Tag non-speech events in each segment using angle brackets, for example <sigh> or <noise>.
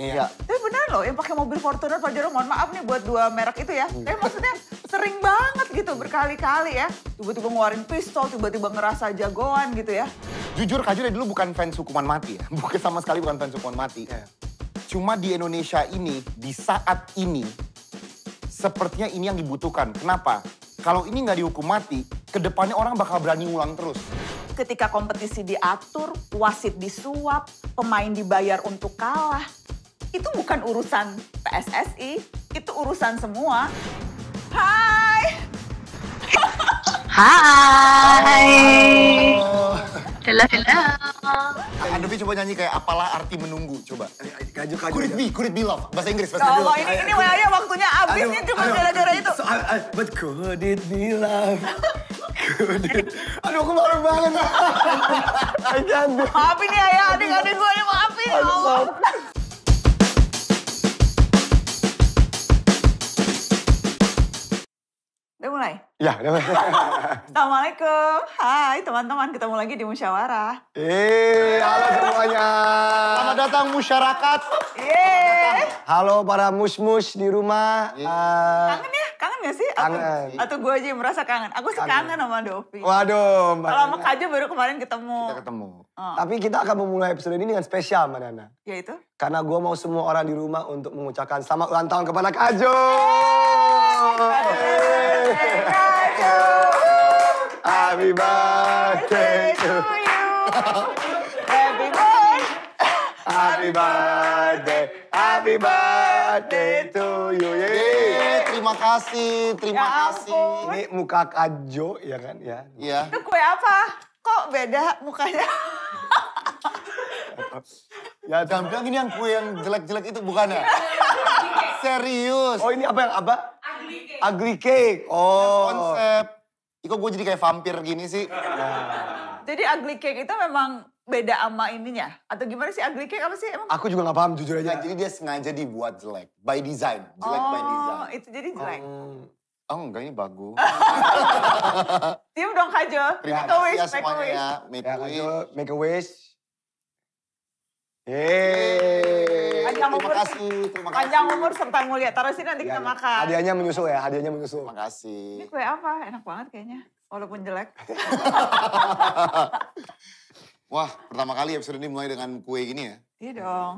Iya. iya. Tapi benar loh yang pakai mobil Fortuner Pajero mohon maaf nih buat dua merek itu ya. Hmm. Tapi maksudnya sering banget gitu berkali-kali ya. Tiba-tiba ngeluarin pistol, tiba-tiba ngerasa jagoan gitu ya. Jujur Kak Jure dulu bukan fans hukuman mati ya. <laughs> Bukan sama sekali bukan fans hukuman mati. Iya. Cuma di Indonesia ini, di saat ini, sepertinya ini yang dibutuhkan. Kenapa? Kalau ini nggak dihukum mati, kedepannya orang bakal berani ulang terus ketika kompetisi diatur, wasit disuap, pemain dibayar untuk kalah itu bukan urusan PSSI, itu urusan semua. Hai. Hai. Oh. Hello, hello. Andovi coba nyanyi kayak apalah arti menunggu, coba. Kaju, kaju, could it be, could it be love? Bahasa Inggris, bahasa oh, Inggris. Oh, ini, ini ya waktunya ini cuma gara-gara itu. So, I, I, but could it be love? Aduh aku malu banget. <laughs> Maafin ya ayah adik-adik gue, ya, maafin. Ya Allah. đúng không này Ya, <laughs> Assalamualaikum. Hai teman-teman, ketemu lagi di Musyawarah. Eh, halo semuanya. Selamat datang masyarakat. Yeay. Eh. Halo para mus-mus di rumah. Eh. Ah. kangen ya? Kangen gak sih? Kangen. Atau, atau gue aja yang merasa kangen. Aku sih kangen, sama Dovi. Waduh. Kalau sama Kajo baru kemarin ketemu. Kita ketemu. Oh. Tapi kita akan memulai episode ini dengan spesial Mbak Nana. Ya itu? Karena gue mau semua orang di rumah untuk mengucapkan selamat ulang tahun kepada Kajo. Yeay you. Happy birthday to you. <laughs> Happy birthday. Happy birthday. Happy birthday to you. Yeay. Terima kasih, terima ya kasih. Ini muka Kajo ya kan ya? Iya. Itu kue apa? Kok beda mukanya? ya jangan bilang ini yang kue yang jelek-jelek itu bukan ya? Iya. Serius. Oh ini apa yang apa? Agri cake. Oh. Konsep. Iko gue jadi kayak vampir gini sih. Nah. Jadi ugly cake itu memang beda sama ininya? Atau gimana sih ugly cake apa sih emang? Aku juga gak paham jujur aja. Nah, jadi dia sengaja dibuat jelek. By design. Jelek oh, by design. Oh itu jadi jelek. Um, oh enggak ini bagus. Tim <laughs> dong Kajo. Terima kasih ya Make a ya, wish. Make a wish. Yeay. Panjang umur. Terima kasih, terima kasih. Panjang umur serta mulia. Taruh sini nanti kita iya, iya. makan. Hadiahnya menyusul ya, hadiahnya menyusul. Terima kasih. Ini kue apa? Enak banget kayaknya. Walaupun jelek. <laughs> Wah, pertama kali episode ini mulai dengan kue gini ya? Iya dong.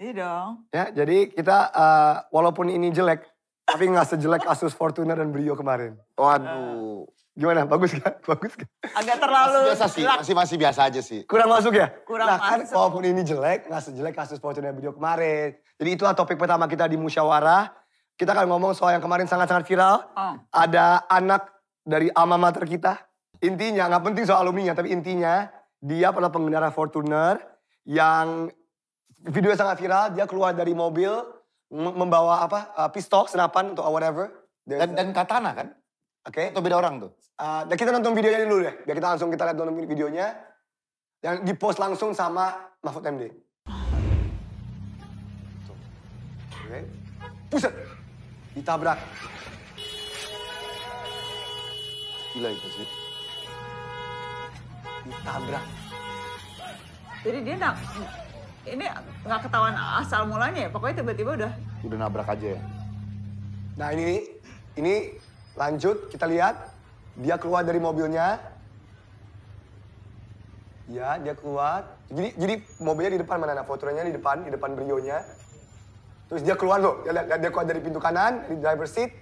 Iya dong. Ya, jadi kita uh, walaupun ini jelek, tapi nggak sejelek Asus Fortuner dan Brio kemarin. Waduh. Gimana? Bagus gak? <laughs> Bagus gak? Agak terlalu... Masih biasa sih, masih, masih biasa aja sih. Kurang masuk ya? Kurang nah, kan masuk. walaupun ini jelek, nggak sejelek kasus Fortuna video kemarin. Jadi itulah topik pertama kita di musyawarah. Kita akan ngomong soal yang kemarin sangat-sangat viral. Oh. Ada anak dari alma mater kita. Intinya, nggak penting soal alumni tapi intinya dia pernah pengendara Fortuner yang video sangat viral. Dia keluar dari mobil membawa apa eh, pistol, senapan atau whatever. dan, dan katana kan? Oke. Okay. Atau beda orang tuh. Uh, kita nonton videonya dulu deh. Biar kita langsung kita lihat nonton videonya. Yang di-post langsung sama Mahfud MD. Oke. Okay. Ditabrak. Gila itu sih. Ditabrak. Jadi dia nak, ini nggak ketahuan asal mulanya ya, pokoknya tiba-tiba udah. Udah nabrak aja ya. Nah ini, ini Lanjut, kita lihat. Dia keluar dari mobilnya. Ya, dia keluar. Jadi, jadi mobilnya di depan mana? Nah, fotonya di depan, di depan Brionya. Terus dia keluar loh, dia, dia keluar dari pintu kanan, di driver seat.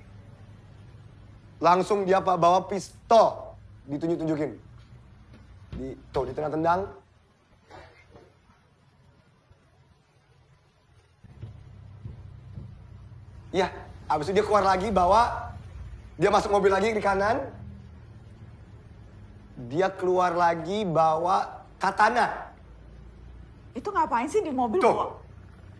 Langsung dia apa bawa pistol, ditunjuk-tunjukin. Di, tuh, di tengah tendang ya abis itu dia keluar lagi bawa dia masuk mobil lagi di kanan. Dia keluar lagi bawa katana. Itu ngapain sih di mobil? Tuh,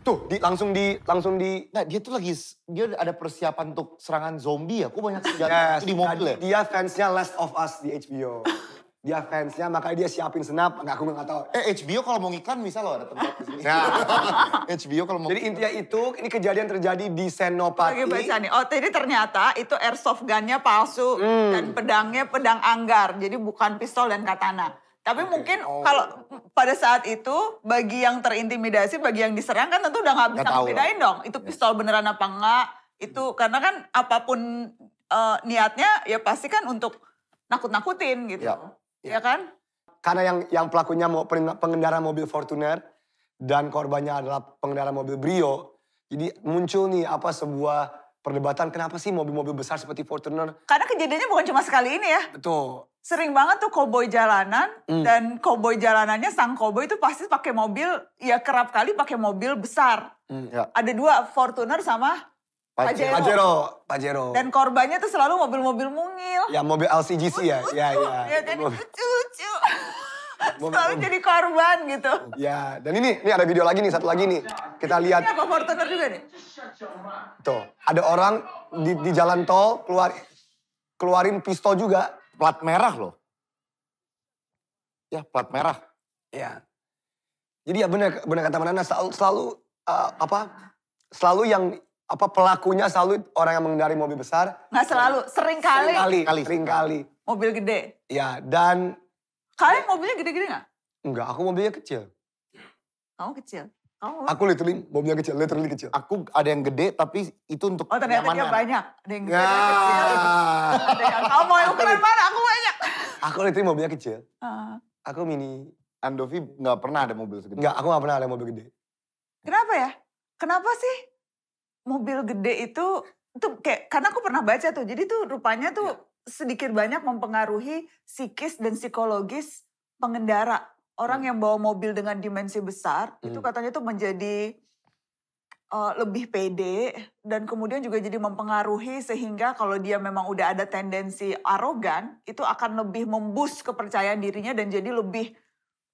tuh di, langsung di langsung di. Nah dia tuh lagi dia ada persiapan untuk serangan zombie ya. Aku banyak <laughs> sejarah yes, di mobil ya. Kan. Dia fansnya Last of Us di HBO dia fansnya makanya dia siapin senap nggak aku nggak tahu eh HBO kalau mau iklan bisa loh ada tempat di sini nah, HBO <laughs> kalau mau jadi intinya itu ini kejadian terjadi di Senopati lagi baca nih oh jadi ternyata itu airsoft gunnya palsu hmm. dan pedangnya pedang anggar jadi bukan pistol dan katana tapi okay. mungkin oh. kalau pada saat itu bagi yang terintimidasi bagi yang diserang kan tentu udah nggak bisa bedain dong itu pistol beneran apa enggak itu karena kan apapun uh, niatnya ya pasti kan untuk nakut-nakutin gitu. Ya ya, kan? Karena yang yang pelakunya mau pengendara mobil Fortuner dan korbannya adalah pengendara mobil Brio. Jadi muncul nih apa sebuah perdebatan kenapa sih mobil-mobil besar seperti Fortuner? Karena kejadiannya bukan cuma sekali ini ya. Betul. Sering banget tuh koboi jalanan hmm. dan koboi jalanannya sang koboi itu pasti pakai mobil ya kerap kali pakai mobil besar. Hmm, ya. Ada dua Fortuner sama Pajero. Pajero. Pajero. Dan korbannya tuh selalu mobil-mobil mungil. Ya mobil LCGC ya. Ucu. Ya, ya. Ya kan lucu, lucu. selalu jadi korban gitu. Ya, dan ini ini ada video lagi nih, satu lagi nih. Kita lihat. Ini apa Fortuner juga nih? Tuh, ada orang di, di jalan tol keluar keluarin pistol juga. Plat merah loh. Ya, plat merah. Ya. Jadi ya benar benar kata mana? selalu, selalu uh, apa? Selalu yang apa pelakunya selalu orang yang mengendari mobil besar? Nggak selalu, sering kali. Sering kali, kali. sering kali. Mobil gede? Ya, dan... Kalian mobilnya gede-gede nggak? Enggak, aku mobilnya kecil. Kamu kecil? Kamu... Aku literally mobilnya kecil, literally kecil. Aku ada yang gede tapi itu untuk Oh ternyata nyamanan. dia banyak. Ada yang gede, ya. ada yang kecil. ada yang... yang ukuran mana? Aku banyak. Aku literally mobilnya kecil. Uh. Aku mini. Andovi gak pernah ada mobil segede. Nggak, aku gak pernah ada mobil gede. Kenapa ya? Kenapa sih? mobil gede itu tuh kayak karena aku pernah baca tuh. Jadi tuh rupanya tuh ya. sedikit banyak mempengaruhi psikis dan psikologis pengendara. Orang hmm. yang bawa mobil dengan dimensi besar hmm. itu iya. katanya tuh menjadi uh, lebih pede dan kemudian juga jadi mempengaruhi sehingga kalau dia memang udah ada tendensi arogan itu akan lebih membus kepercayaan dirinya dan jadi lebih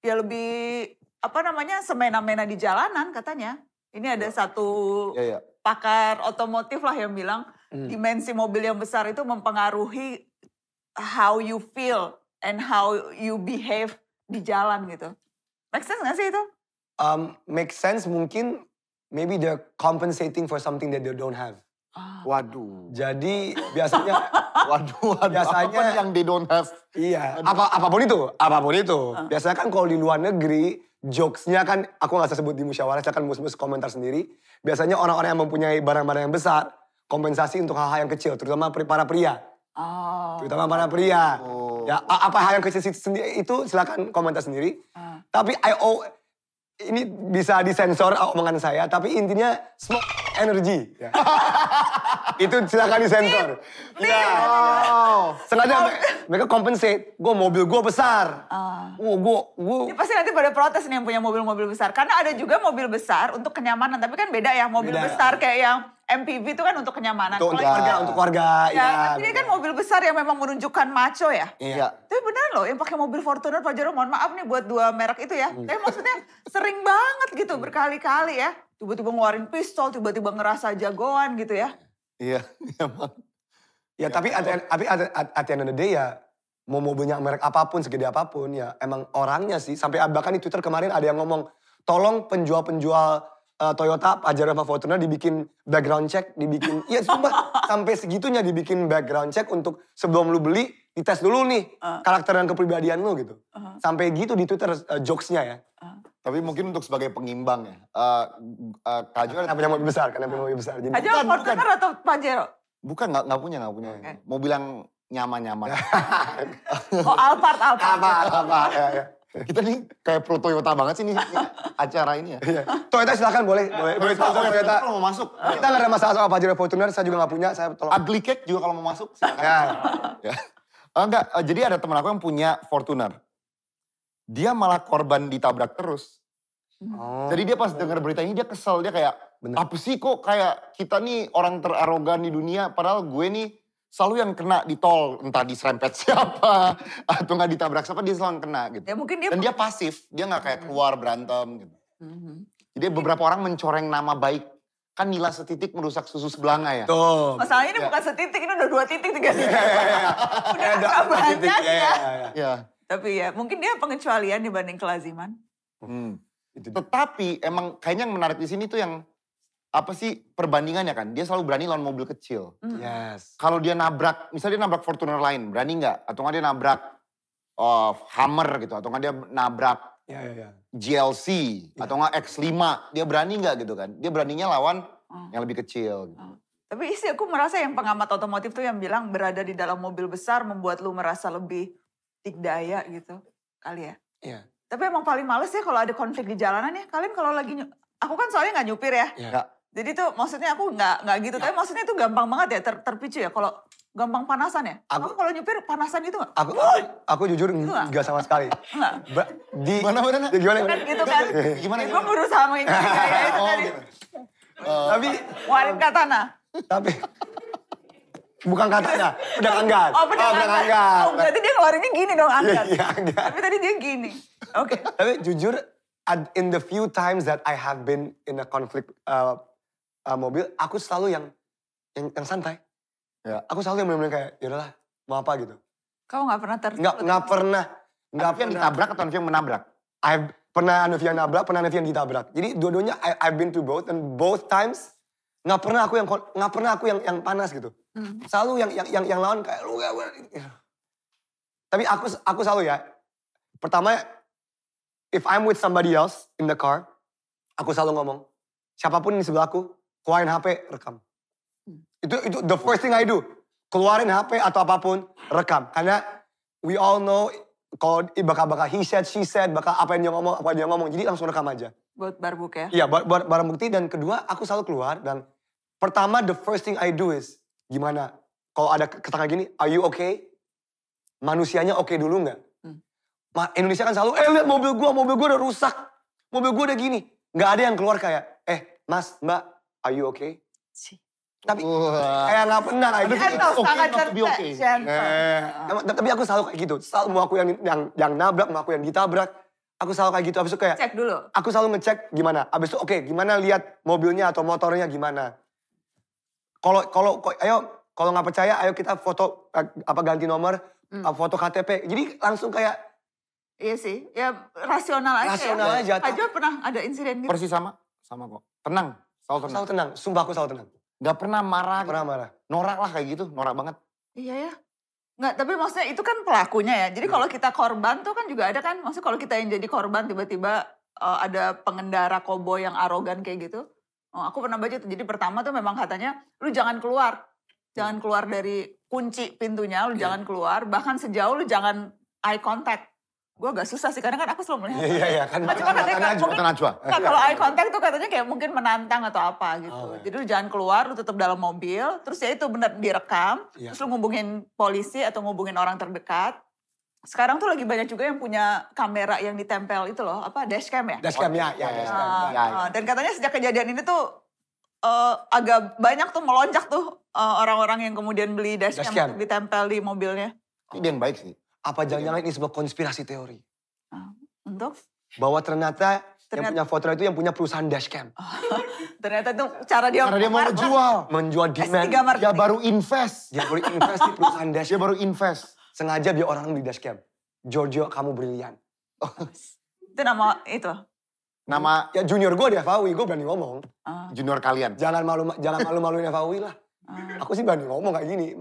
ya lebih apa namanya semena-mena di jalanan katanya. Ini ada ya. satu ya, ya pakar otomotif lah yang bilang hmm. dimensi mobil yang besar itu mempengaruhi how you feel and how you behave di jalan gitu. Make sense gak sih itu? Um, make sense mungkin maybe they're compensating for something that they don't have. Ah. Waduh. Jadi biasanya <laughs> waduh, waduh biasanya apa yang they don't have. Iya, apa apapun itu, apapun itu. Uh. Biasanya kan kalau di luar negeri jokesnya kan aku nggak sebut di musyawarah, silahkan mus-mus komentar sendiri. Biasanya orang-orang yang mempunyai barang-barang yang besar, kompensasi untuk hal-hal yang kecil, terutama para pria. Oh. Terutama para pria. Oh. Ya, apa hal yang kecil sendiri itu silakan komentar sendiri. Uh. Tapi I owe, ini bisa disensor omongan saya, tapi intinya smoke energy. Ya. <laughs> itu silakan di sentor. Oh. Sengaja mereka compensate. Gue mobil gue besar. Uh. Oh, gue gue. pasti nanti pada protes nih yang punya mobil-mobil besar. Karena ada juga mobil besar untuk kenyamanan. Tapi kan beda ya mobil besar kayak yang MPV itu kan untuk kenyamanan. Untuk keluarga, ya, untuk keluarga. Ya, ya tapi ini kan mobil besar yang memang menunjukkan macho ya. Iya. iya. Tapi benar loh yang pakai mobil Fortuner Pajero, mohon maaf nih buat dua merek itu ya. Hmm. Tapi maksudnya sering banget gitu hmm. berkali-kali ya. Tiba-tiba ngeluarin pistol, tiba-tiba ngerasa jagoan gitu ya. Iya, emang. <laughs> Iya, ya, ya tapi tapi at, at, at the end of the ya mau mobilnya merek apapun segede apapun ya emang orangnya sih sampai bahkan di Twitter kemarin ada yang ngomong tolong penjual-penjual uh, Toyota Pajero Eva Fortuner dibikin background check, dibikin iya sumpah <laughs> sampai segitunya dibikin background check untuk sebelum lu beli dites dulu nih uh. karakter dan kepribadian lu gitu. Uh. Sampai gitu di Twitter uh, jokesnya ya. Uh. Tapi mungkin untuk sebagai pengimbang ya. Uh, uh, Kak kan yang lebih besar? kan yang lebih besar? Jadi, Ajo Fortuner kan atau Pajero? Bukan, nggak nggak punya, nggak punya. Okay. Mau bilang nyaman-nyaman. <laughs> oh Alphard, Alphard. Alphard, Alphard. ya, ya. Kita nih kayak pro Toyota banget sih nih, nih acara ini ya. Iya. Toyota silakan boleh, boleh. Boleh sponsor Toyota. Kalau mau masuk. Kita nggak ada masalah soal Pajero Fortuner, saya juga nggak punya. Saya tolong. Ugly Cake juga kalau mau masuk silakan. ya. ya. Oh, enggak, eh, jadi ada teman aku yang punya Fortuner. Dia malah korban ditabrak terus. Oh. Jadi dia pas oh. dengar berita ini dia kesel, dia kayak Bener. apa sih kok kayak kita nih orang terarogan di dunia padahal gue nih selalu yang kena di tol entah diserempet <laughs> siapa atau nggak ditabrak siapa dia selalu yang kena gitu. Ya, mungkin dia Dan dia pasif, dia nggak kayak hmm. keluar berantem gitu. Mm -hmm. Jadi beberapa orang mencoreng nama baik kan nila setitik merusak susu sebelanga ya. Tuh. Oh, Masalahnya ini ya. bukan setitik, ini udah dua titik, tiga kan? iya, iya, iya. <laughs> titik. Ya, ya, ya. udah banyak titik, ya. Ya, ya. ya. Tapi ya, mungkin dia pengecualian dibanding kelaziman. Hmm. Itu Tetapi emang kayaknya yang menarik di sini tuh yang apa sih perbandingannya kan? Dia selalu berani lawan mobil kecil. Mm. Yes. Kalau dia nabrak, misalnya dia nabrak Fortuner lain, berani nggak? Atau nggak dia nabrak uh, Hammer gitu? Atau nggak dia nabrak Ya, ya, ya. GLC ya. atau nggak X5, dia berani nggak gitu kan? Dia beraninya lawan oh. yang lebih kecil. Gitu. Oh. Tapi isi aku merasa yang pengamat otomotif tuh yang bilang berada di dalam mobil besar membuat lu merasa lebih dikdaya gitu kali ya. Iya. Tapi emang paling males ya kalau ada konflik di jalanan ya. Kalian kalau lagi aku kan soalnya nggak nyupir ya. Iya. Jadi tuh maksudnya aku nggak nggak gitu, ya. tapi maksudnya itu gampang banget ya ter, terpicu ya kalau gampang panasan ya. Aku, kalau nyupir panasan itu nggak? Aku, aku, aku jujur gitu nggak sama sekali. Nggak. Di mana mana? Di gimana? Kan gitu kan. gimana? Ya, Gue berusaha mengikuti <laughs> kayak itu oh, tadi. Gitu. Eh, tapi warin katana. Tapi Bukan katanya, udah angkat. Oh, pedang, oh, pedang angkat. angkat. Oh, berarti dia ngeluarinnya gini dong angkat. Iya, iya angkat. Tapi tadi dia gini. Oke. Okay. Tapi jujur, in the few times that I have been in a conflict uh, uh, mobil, aku selalu yang yang, yang santai. Ya. Aku selalu yang bener-bener kayak, yaudahlah mau apa gitu. Kamu gak pernah tertutup? Gak, gak pernah. Gak pernah. ditabrak atau yang menabrak? I pernah Anufi yang nabrak, pernah Anufi yang ditabrak. Jadi dua-duanya I've been to both and both times nggak pernah aku yang nggak pernah aku yang yang panas gitu. Hmm. Selalu yang yang yang, yang lawan kayak lu gak ya. Tapi aku aku selalu ya. Pertama if I'm with somebody else in the car, aku selalu ngomong siapapun di sebelahku, keluarin HP, rekam. Hmm. Itu itu the first thing I do. Keluarin HP atau apapun, rekam. Karena we all know kalau bakal-bakal he said, she said, bakal apa yang dia ngomong, apa yang dia ngomong. Jadi langsung rekam aja. Buat barbuk ya? Iya, buat bar, barang bukti. Dan kedua, aku selalu keluar dan pertama the first thing I do is, gimana? Kalau ada ketangga gini, are you okay? Manusianya oke okay dulu nggak? Hmm. Indonesia kan selalu, eh lihat mobil gua, mobil gua udah rusak. Mobil gua udah gini. Nggak ada yang keluar kayak, eh mas, mbak, Are you okay? Sí. Tapi uh. kayak nggak pernah lagi. Kan gitu. okay, sangat okay. okay. Eh. nah, tapi aku selalu kayak gitu. Selalu mau aku yang yang yang nabrak, mau aku yang ditabrak. Aku selalu kayak gitu. Abis itu kayak cek dulu. Aku selalu ngecek gimana. Abis itu oke, okay, gimana lihat mobilnya atau motornya gimana. Kalau kalau ayo kalau nggak percaya ayo kita foto eh, apa ganti nomor, hmm. Eh, foto KTP. Jadi langsung kayak Iya sih, ya rasional aja. Ya. Rasional ya. aja. Aja pernah ada insiden gitu. Persis sama, sama kok. Tenang, Selalu tenang. Selalu tenang. Sumpah aku selalu tenang. Gak pernah marah. Gitu. Gak pernah marah. Norak lah kayak gitu, norak banget. Iya ya. Nggak, tapi maksudnya itu kan pelakunya ya. Jadi kalau hmm. kita korban tuh kan juga ada kan. Maksudnya kalau kita yang jadi korban tiba-tiba uh, ada pengendara koboi yang arogan kayak gitu. Oh, aku pernah baca tuh. Jadi pertama tuh memang katanya lu jangan keluar. Jangan hmm. keluar dari kunci pintunya, lu yeah. jangan keluar. Bahkan sejauh lu jangan eye contact. Gue agak susah sih, karena kan aku selalu melihat. Iya, iya, iya. Kan, cuma kan, mungkin, kan najwa. Kan, kalau eye contact tuh katanya kayak mungkin menantang atau apa gitu. Oh, iya. Jadi lu jangan keluar, lu tetap dalam mobil. Terus ya itu benar direkam. Yeah. Terus lu ngubungin polisi atau ngubungin orang terdekat sekarang tuh lagi banyak juga yang punya kamera yang ditempel itu loh, apa dashcam ya? Dashcam ya, ya, ya, ya, ya. Dan katanya sejak kejadian ini tuh uh, agak banyak tuh melonjak tuh eh, orang-orang uh, yang kemudian beli dashcam, dash ditempel di mobilnya. Itu yang baik sih. Apa jangan-jangan iya. ini sebuah konspirasi teori? Ah, untuk? Bahwa ternyata, ternyata yang punya foto itu yang punya perusahaan dashcam. Oh, <laughs> ternyata itu cara dia, cara dia mau menjual. Menjual demand. Dia baru invest. <laughs> Dia baru invest di perusahaan dashcam. Dia baru invest. Sengaja biar orang di dashcam. Giorgio, kamu brilian. itu nama itu? Nama ya junior gue dia Fawi, gue berani ngomong. Uh. Junior kalian. Jangan malu jangan malu-maluin Fawi lah. Uh. Aku sih berani ngomong kayak gini.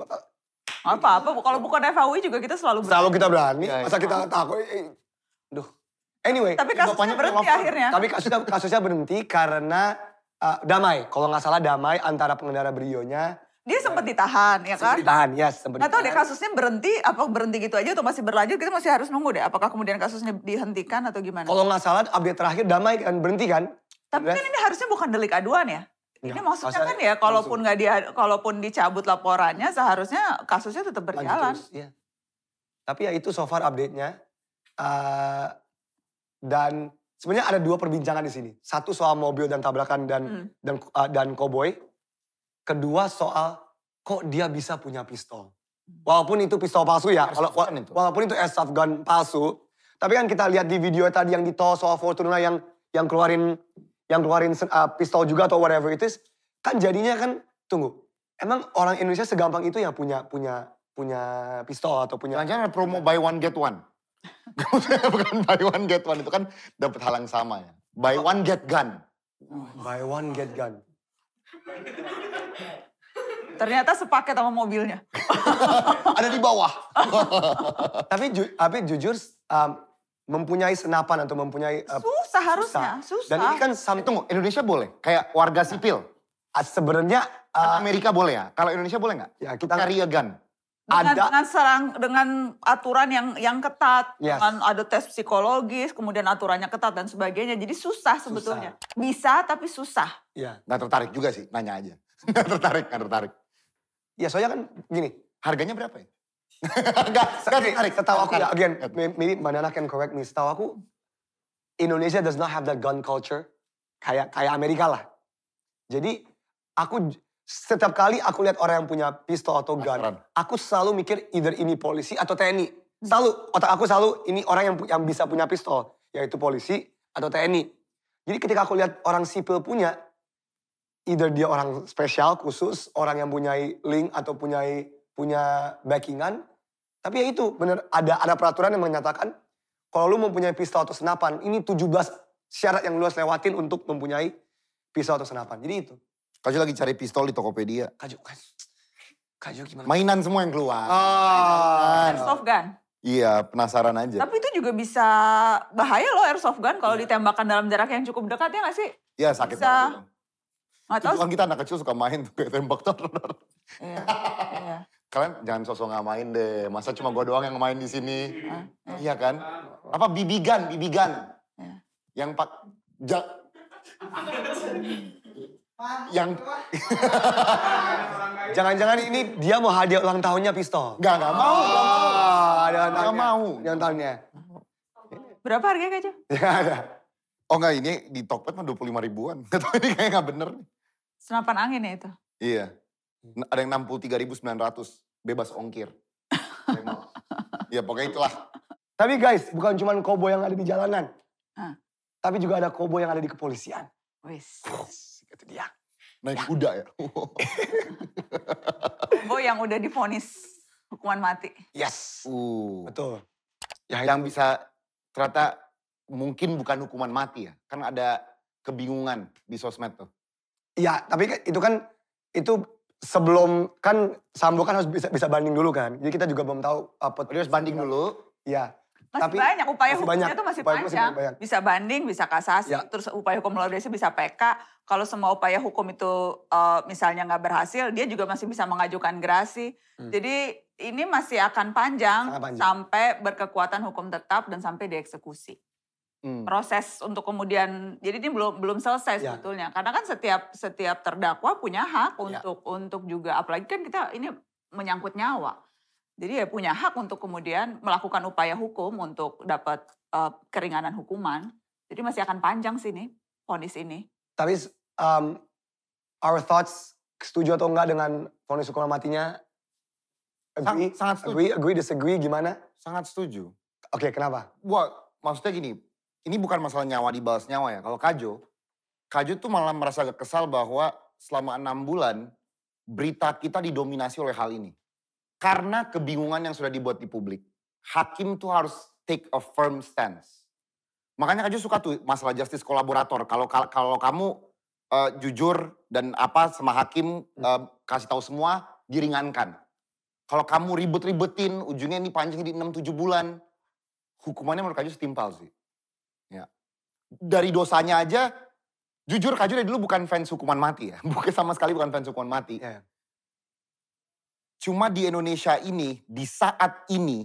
Apa-apa, kalau bukan FAUI juga kita selalu berani. Selalu kita berani, ya, ya. masa kita takut. Eh, duh. Anyway. Tapi kasusnya berhenti akhirnya. Tapi kasusnya, kasusnya berhenti karena uh, damai. Kalau nggak salah damai antara pengendara Brionya dia sempat ditahan ya kan? ditahan, ya yes, sempat. Nah, tahu deh kasusnya berhenti apa berhenti gitu aja atau masih berlanjut kita masih harus nunggu deh apakah kemudian kasusnya dihentikan atau gimana? Kalau nggak salah update terakhir damai kan berhenti kan? Tapi kan ini harusnya bukan delik aduan ya? Ini maksudnya kan ya, kalaupun nggak di, kalaupun dicabut laporannya, seharusnya kasusnya tetap berjalan. Iya. Tapi ya itu so far update-nya. Uh, dan sebenarnya ada dua perbincangan di sini. Satu soal mobil dan tabrakan dan hmm. dan uh, dan koboi. Kedua soal kok dia bisa punya pistol. Hmm. Walaupun itu pistol palsu ya, wala, wala, itu. walaupun itu airsoft gun palsu. Tapi kan kita lihat di video tadi yang di tol soal Fortuna yang yang keluarin yang keluarin uh, pistol juga atau whatever it is, kan jadinya kan tunggu. Emang orang Indonesia segampang itu ya punya punya punya pistol atau punya Jangan promo buy one get one. <laughs> Bukan buy one get one itu kan dapat hal yang sama ya. Buy one get gun. Buy one get gun. Ternyata sepaket sama mobilnya. <laughs> Ada di bawah. tapi ju, tapi jujur um, mempunyai senapan atau mempunyai uh, susah harusnya susah. Dan ini kan tunggu Indonesia boleh kayak warga sipil. Ah, sebenarnya uh, Amerika boleh ya. Kalau Indonesia boleh nggak? Ya kita cari gun. Dengan, ada dengan serang dengan aturan yang yang ketat, yes. dengan ada tes psikologis, kemudian aturannya ketat dan sebagainya. Jadi susah sebetulnya. Susah. Bisa tapi susah. ya Nggak tertarik juga sih, nanya aja. <laughs> Nggak tertarik, nggak tertarik. Ya soalnya kan gini, harganya berapa ya? Enggak, <laughs> enggak menarik. Setahu aku ya, again, maybe Manana can correct me. Setahu aku, Indonesia does not have that gun culture. Kayak kayak Amerika lah. Jadi, aku setiap kali aku lihat orang yang punya pistol atau gun, aku selalu mikir either ini polisi atau TNI. Selalu, otak aku selalu ini orang yang yang bisa punya pistol, yaitu polisi atau TNI. Jadi ketika aku lihat orang sipil punya, either dia orang spesial, khusus, orang yang punya link atau punya punya backingan. Tapi ya itu, bener ada ada peraturan yang menyatakan kalau lu mempunyai pistol atau senapan, ini 17 syarat yang lu harus lewatin untuk mempunyai pistol atau senapan. Jadi itu. Kaju lagi cari pistol di Tokopedia. Kaju, kan. Kaju gimana? Mainan semua yang keluar. Oh. Airsoft gun? Iya, penasaran aja. Tapi itu juga bisa bahaya loh airsoft gun kalau ya. ditembakkan dalam jarak yang cukup dekat ya gak sih? Iya, sakit bisa... banget. Gak Kan kita anak kecil suka main tuh kayak tembak Iya, iya kalian jangan sosok nggak main deh. Masa cuma gue doang yang main di sini? Ah, ah. Iya kan? Apa bibigan, bibigan? Ya. Yang pak ja yang <laughs> jangan-jangan ini dia mau hadiah ulang tahunnya pistol? Gak nggak mau, nggak oh, mau, ah, nggak mau, Yang ulang tahunnya. Berapa harganya kak <laughs> Ya ada. Oh enggak ini di Tokped mah 25 ribuan. <laughs> Gak tau ini kayak gak bener. Senapan angin ya itu? Iya. Ada yang 63.900 bebas ongkir. <laughs> ya pokoknya itulah. Tapi guys, bukan cuma koboi yang ada di jalanan. Huh? Tapi juga ada koboi yang ada di kepolisian. Wis. Itu dia. Naik ya. kuda ya. <laughs> Koboi yang udah difonis hukuman mati. Yes. Uh. Betul. Ya, yang bisa ternyata mungkin bukan hukuman mati ya. Kan ada kebingungan di sosmed tuh. Ya tapi kan itu kan itu sebelum kan Sambo kan harus bisa, bisa banding dulu kan. Jadi kita juga belum tahu apa. Uh, dia harus banding iya. dulu. Iya. Masih tapi banyak upaya masih hukumnya banyak. itu masih upaya panjang. Masih banyak. Bisa banding, bisa kasasi, ya. terus upaya hukum luar biasa bisa PK. Kalau semua upaya hukum itu uh, misalnya nggak berhasil, dia juga masih bisa mengajukan gerasi. Hmm. Jadi ini masih akan panjang, panjang sampai berkekuatan hukum tetap dan sampai dieksekusi hmm. proses untuk kemudian jadi ini belum belum selesai ya. sebetulnya karena kan setiap setiap terdakwa punya hak ya. untuk ya. untuk juga apalagi kan kita ini menyangkut nyawa jadi ya punya hak untuk kemudian melakukan upaya hukum untuk dapat uh, keringanan hukuman jadi masih akan panjang sih ini vonis ini tapi um, our thoughts setuju atau enggak dengan vonis hukuman matinya agree sangat, sangat setuju. agree agree disagree gimana sangat setuju oke okay, kenapa Wah, maksudnya gini ini bukan masalah nyawa dibalas nyawa ya. Kalau Kajo, Kajo tuh malah merasa agak kesal bahwa selama enam bulan berita kita didominasi oleh hal ini. Karena kebingungan yang sudah dibuat di publik. Hakim tuh harus take a firm stance. Makanya Kajo suka tuh masalah justice kolaborator. Kalau kalau kamu uh, jujur dan apa sama hakim uh, kasih tahu semua diringankan. Kalau kamu ribet ribetin ujungnya ini panjang di enam tujuh bulan. Hukumannya menurut Kajo setimpal sih. Ya. Dari dosanya aja, jujur Kak Jure dulu bukan fans hukuman mati ya. <laughs> Bukan sama sekali bukan fans hukuman mati. Ya. Cuma di Indonesia ini, di saat ini,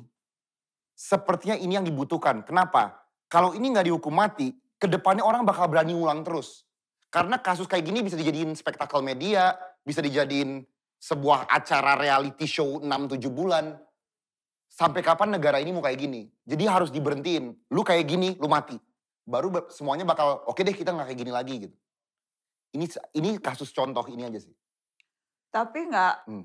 sepertinya ini yang dibutuhkan. Kenapa? Kalau ini nggak dihukum mati, kedepannya orang bakal berani ulang terus. Karena kasus kayak gini bisa dijadiin spektakel media, bisa dijadiin sebuah acara reality show 6-7 bulan. Sampai kapan negara ini mau kayak gini? Jadi harus diberhentiin. Lu kayak gini, lu mati baru semuanya bakal oke okay deh kita nggak kayak gini lagi gitu. Ini ini kasus contoh ini aja sih. Tapi nggak hmm.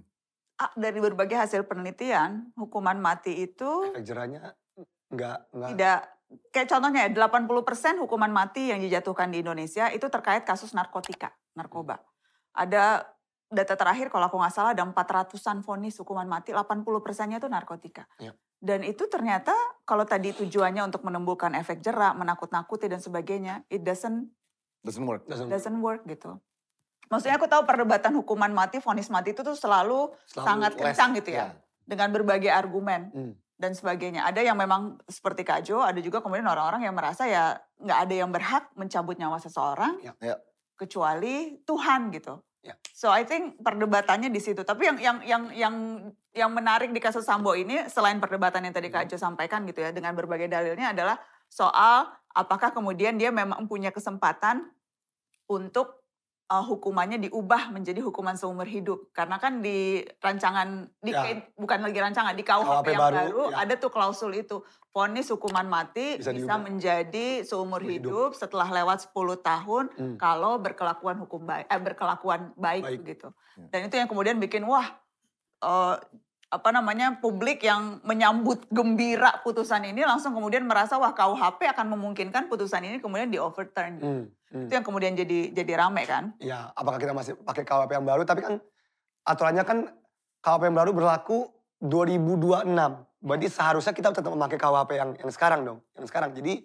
dari berbagai hasil penelitian hukuman mati itu efek nggak nggak tidak kayak contohnya ya 80% hukuman mati yang dijatuhkan di Indonesia itu terkait kasus narkotika, hmm. narkoba. Ada data terakhir kalau aku nggak salah ada 400-an vonis hukuman mati, 80 persennya itu narkotika. Ya. Dan itu ternyata kalau tadi tujuannya untuk menimbulkan efek jerak, menakut-nakuti dan sebagainya, it doesn't doesn't work. Doesn't, doesn't work. work gitu. Maksudnya aku tahu perdebatan hukuman mati, vonis mati itu tuh selalu, selalu sangat kencang gitu ya. Yeah. Dengan berbagai argumen. Mm dan sebagainya. Ada yang memang seperti Kak Jo, ada juga kemudian orang-orang yang merasa ya nggak ada yang berhak mencabut nyawa seseorang Yeah. Yeah. kecuali Tuhan gitu. Yeah. So I think perdebatannya di situ. Tapi yang yang yang yang yang menarik di kasus Sambo ini selain perdebatan yang tadi Kak hmm. Jo sampaikan gitu ya dengan berbagai dalilnya adalah soal apakah kemudian dia memang punya kesempatan untuk uh, hukumannya diubah menjadi hukuman seumur hidup karena kan di rancangan di ya. bukan lagi rancangan di KUHP yang baru, baru ya. ada tuh klausul itu ponis hukuman mati bisa, bisa menjadi seumur hidup. hidup setelah lewat 10 tahun hmm. kalau berkelakuan hukum baik eh berkelakuan baik, baik. gitu. Ya. Dan itu yang kemudian bikin wah uh, apa namanya publik yang menyambut gembira putusan ini langsung kemudian merasa wah KUHP akan memungkinkan putusan ini kemudian di overturn. Hmm, hmm. Itu yang kemudian jadi jadi rame kan? Ya, apakah kita masih pakai KUHP yang baru tapi kan aturannya kan KUHP yang baru berlaku 2026. Berarti seharusnya kita tetap memakai KUHP yang yang sekarang dong, yang sekarang. Jadi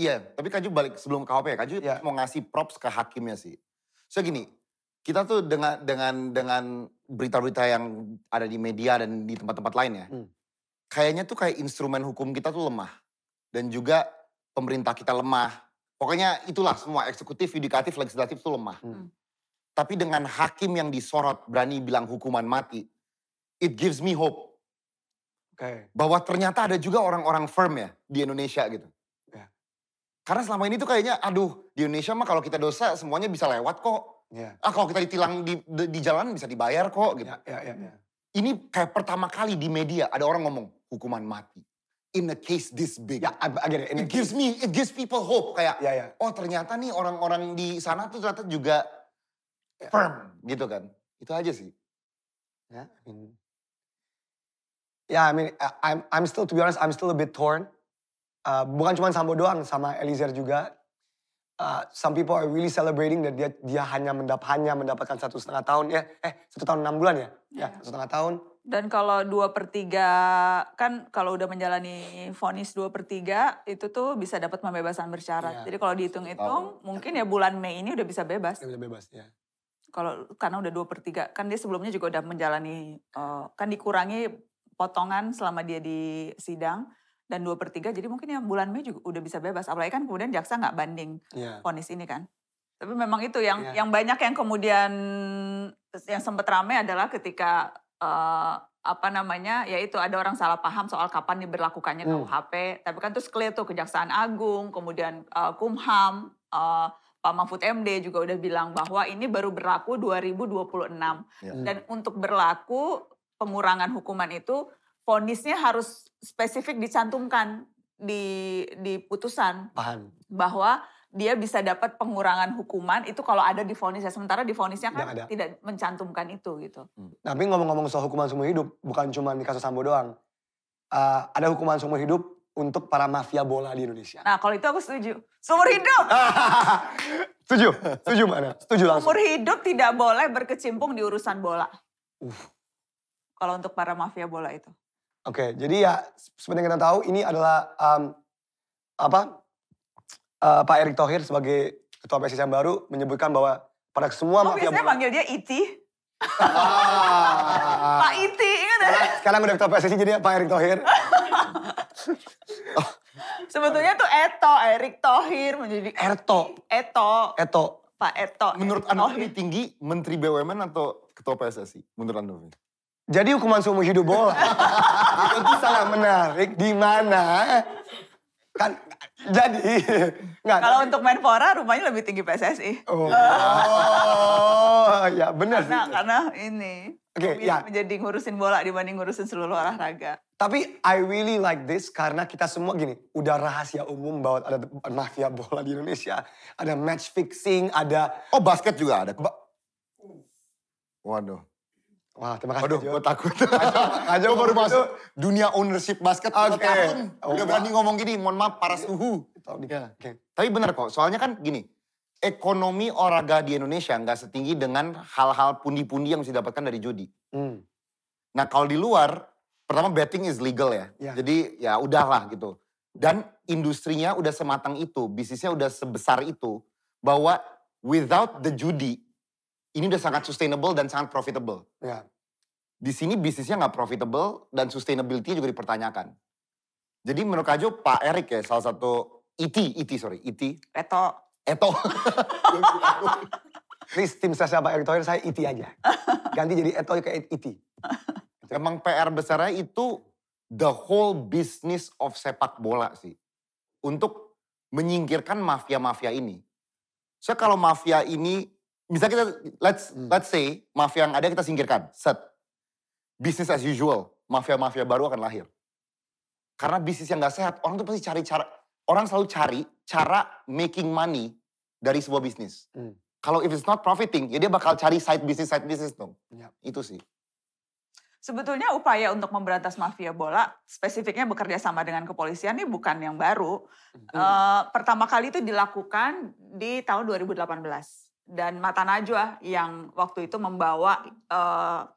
iya, tapi Kaju balik sebelum KUHP ya, Kaju ya. mau ngasih props ke hakimnya sih. So gini, kita tuh dengan dengan dengan berita-berita yang ada di media dan di tempat-tempat lain ya. Hmm. Kayaknya tuh kayak instrumen hukum kita tuh lemah. Dan juga pemerintah kita lemah. Pokoknya itulah semua eksekutif, yudikatif, legislatif tuh lemah. Hmm. Tapi dengan hakim yang disorot berani bilang hukuman mati, it gives me hope. Okay. Bahwa ternyata ada juga orang-orang firm ya di Indonesia gitu. Ya. Karena selama ini tuh kayaknya, aduh di Indonesia mah kalau kita dosa semuanya bisa lewat kok Yeah. Ah kalau kita ditilang di, di, di jalan bisa dibayar kok gitu. Yeah, yeah, yeah, yeah. Ini kayak pertama kali di media ada orang ngomong hukuman mati. In a case this big. Ya, yeah, I get it. it gives me, it gives people hope kayak. Yeah, yeah. Oh ternyata nih orang-orang di sana tuh ternyata juga yeah. firm gitu kan. Itu aja sih. Ya, yeah, I mean, yeah, I mean, I'm I'm still to be honest, I'm still a bit torn. Uh, bukan cuma Sambo doang, sama Eliezer juga uh, some people are really celebrating that dia dia hanya mendap hanya mendapatkan satu setengah tahun ya eh satu tahun enam bulan ya ya iya. satu setengah tahun dan kalau dua per tiga kan kalau udah menjalani vonis dua per tiga itu tuh bisa dapat pembebasan bersyarat yeah. jadi kalau dihitung-hitung oh. mungkin ya bulan Mei ini udah bisa bebas udah bebas ya kalau karena udah dua per tiga kan dia sebelumnya juga udah menjalani uh, kan dikurangi potongan selama dia di sidang dan dua per tiga jadi mungkin ya bulan Mei juga udah bisa bebas apalagi kan kemudian jaksa nggak banding ponis iya. yeah. ini kan tapi memang itu yang yeah. yang banyak yang kemudian yang sempat rame adalah ketika uh, apa namanya yaitu ada orang salah paham soal kapan diberlakukannya hmm. KUHP tapi kan terus clear tuh Kejaksaan Agung kemudian uh, Kumham uh, Pak Mahfud MD juga udah bilang bahwa ini baru berlaku 2026 yeah. Iya. dan untuk berlaku pengurangan hukuman itu Fonisnya harus spesifik dicantumkan di di putusan. Paham. Bahwa dia bisa dapat pengurangan hukuman itu kalau ada di fonisnya Sementara di fonisnya kan ada. tidak mencantumkan itu gitu. Hmm. Tapi ngomong-ngomong soal hukuman seumur hidup, bukan cuma di kasus Sambo doang. Uh, ada hukuman seumur hidup untuk para mafia bola di Indonesia. Nah kalau itu aku setuju. Seumur hidup! <laughs> setuju? Setuju mana? Setuju langsung. Seumur hidup tidak boleh berkecimpung di urusan bola. Uh. Kalau untuk para mafia bola itu. Oke, okay, jadi ya seperti yang kita tahu ini adalah um, apa uh, Pak Erick Thohir sebagai ketua PSSI yang baru menyebutkan bahwa pada semua oh, mafia biasanya panggil dia Iti. Ah. Pak Iti, ingat ya? Sekarang, sekarang udah ketua PSSI jadi Pak Erick Thohir. <laughs> Sebetulnya tuh Eto, Erick Thohir menjadi Erto. Eto. Eto. Pak Eto. Menurut Anda lebih tinggi Menteri BUMN atau Ketua PSSI? Menurut Anda? Jadi hukuman seumur hidup bola. <laughs> itu tuh sangat menarik di mana kan jadi nggak kalau untuk main fora rumahnya lebih tinggi PSSI. Oh, <laughs> oh ya benar. Karena, karena ini okay, ya. menjadi ngurusin bola dibanding ngurusin seluruh olahraga. Tapi I really like this karena kita semua gini udah rahasia umum bahwa ada mafia bola di Indonesia, ada match fixing, ada oh basket juga ada. Ba Waduh. Wah, terima kasih. Aduh, gue takut. <laughs> Aja baru masuk dunia ownership basket okay. Oh, Udah berani ngomong gini, mohon maaf para iya. suhu. Ya. Okay. Tapi benar kok, soalnya kan gini, ekonomi olahraga di Indonesia nggak setinggi dengan hal-hal pundi-pundi yang bisa didapatkan dari judi. Hmm. Nah kalau di luar, pertama betting is legal ya. ya. Jadi ya udahlah gitu. Dan industrinya udah sematang itu, bisnisnya udah sebesar itu, bahwa without the judi, ini udah sangat sustainable dan sangat profitable. Ya. Di sini bisnisnya nggak profitable dan sustainability juga dipertanyakan. Jadi menurut Kajo Pak Erik ya salah satu IT, e IT e sorry, IT. E Eto. Eto. <laughs> <laughs> Please tim saya Pak Erick Thohir saya IT aja. Ganti jadi Eto ke IT. Emang PR besarnya itu the whole business of sepak bola sih. Untuk menyingkirkan mafia-mafia ini. So kalau mafia ini bisa kita let's hmm. let's say mafia yang ada kita singkirkan, set. Business as usual, mafia-mafia baru akan lahir. Karena bisnis yang gak sehat, orang tuh pasti cari cara, orang selalu cari cara making money dari sebuah bisnis. Hmm. Kalau if it's not profiting, ya dia bakal cari side business, side business dong. Yep. Ya. Itu sih. Sebetulnya upaya untuk memberantas mafia bola, spesifiknya bekerja sama dengan kepolisian ini bukan yang baru. Mm -hmm. e, pertama kali itu dilakukan di tahun 2018 dan Mata Najwa yang waktu itu membawa uh,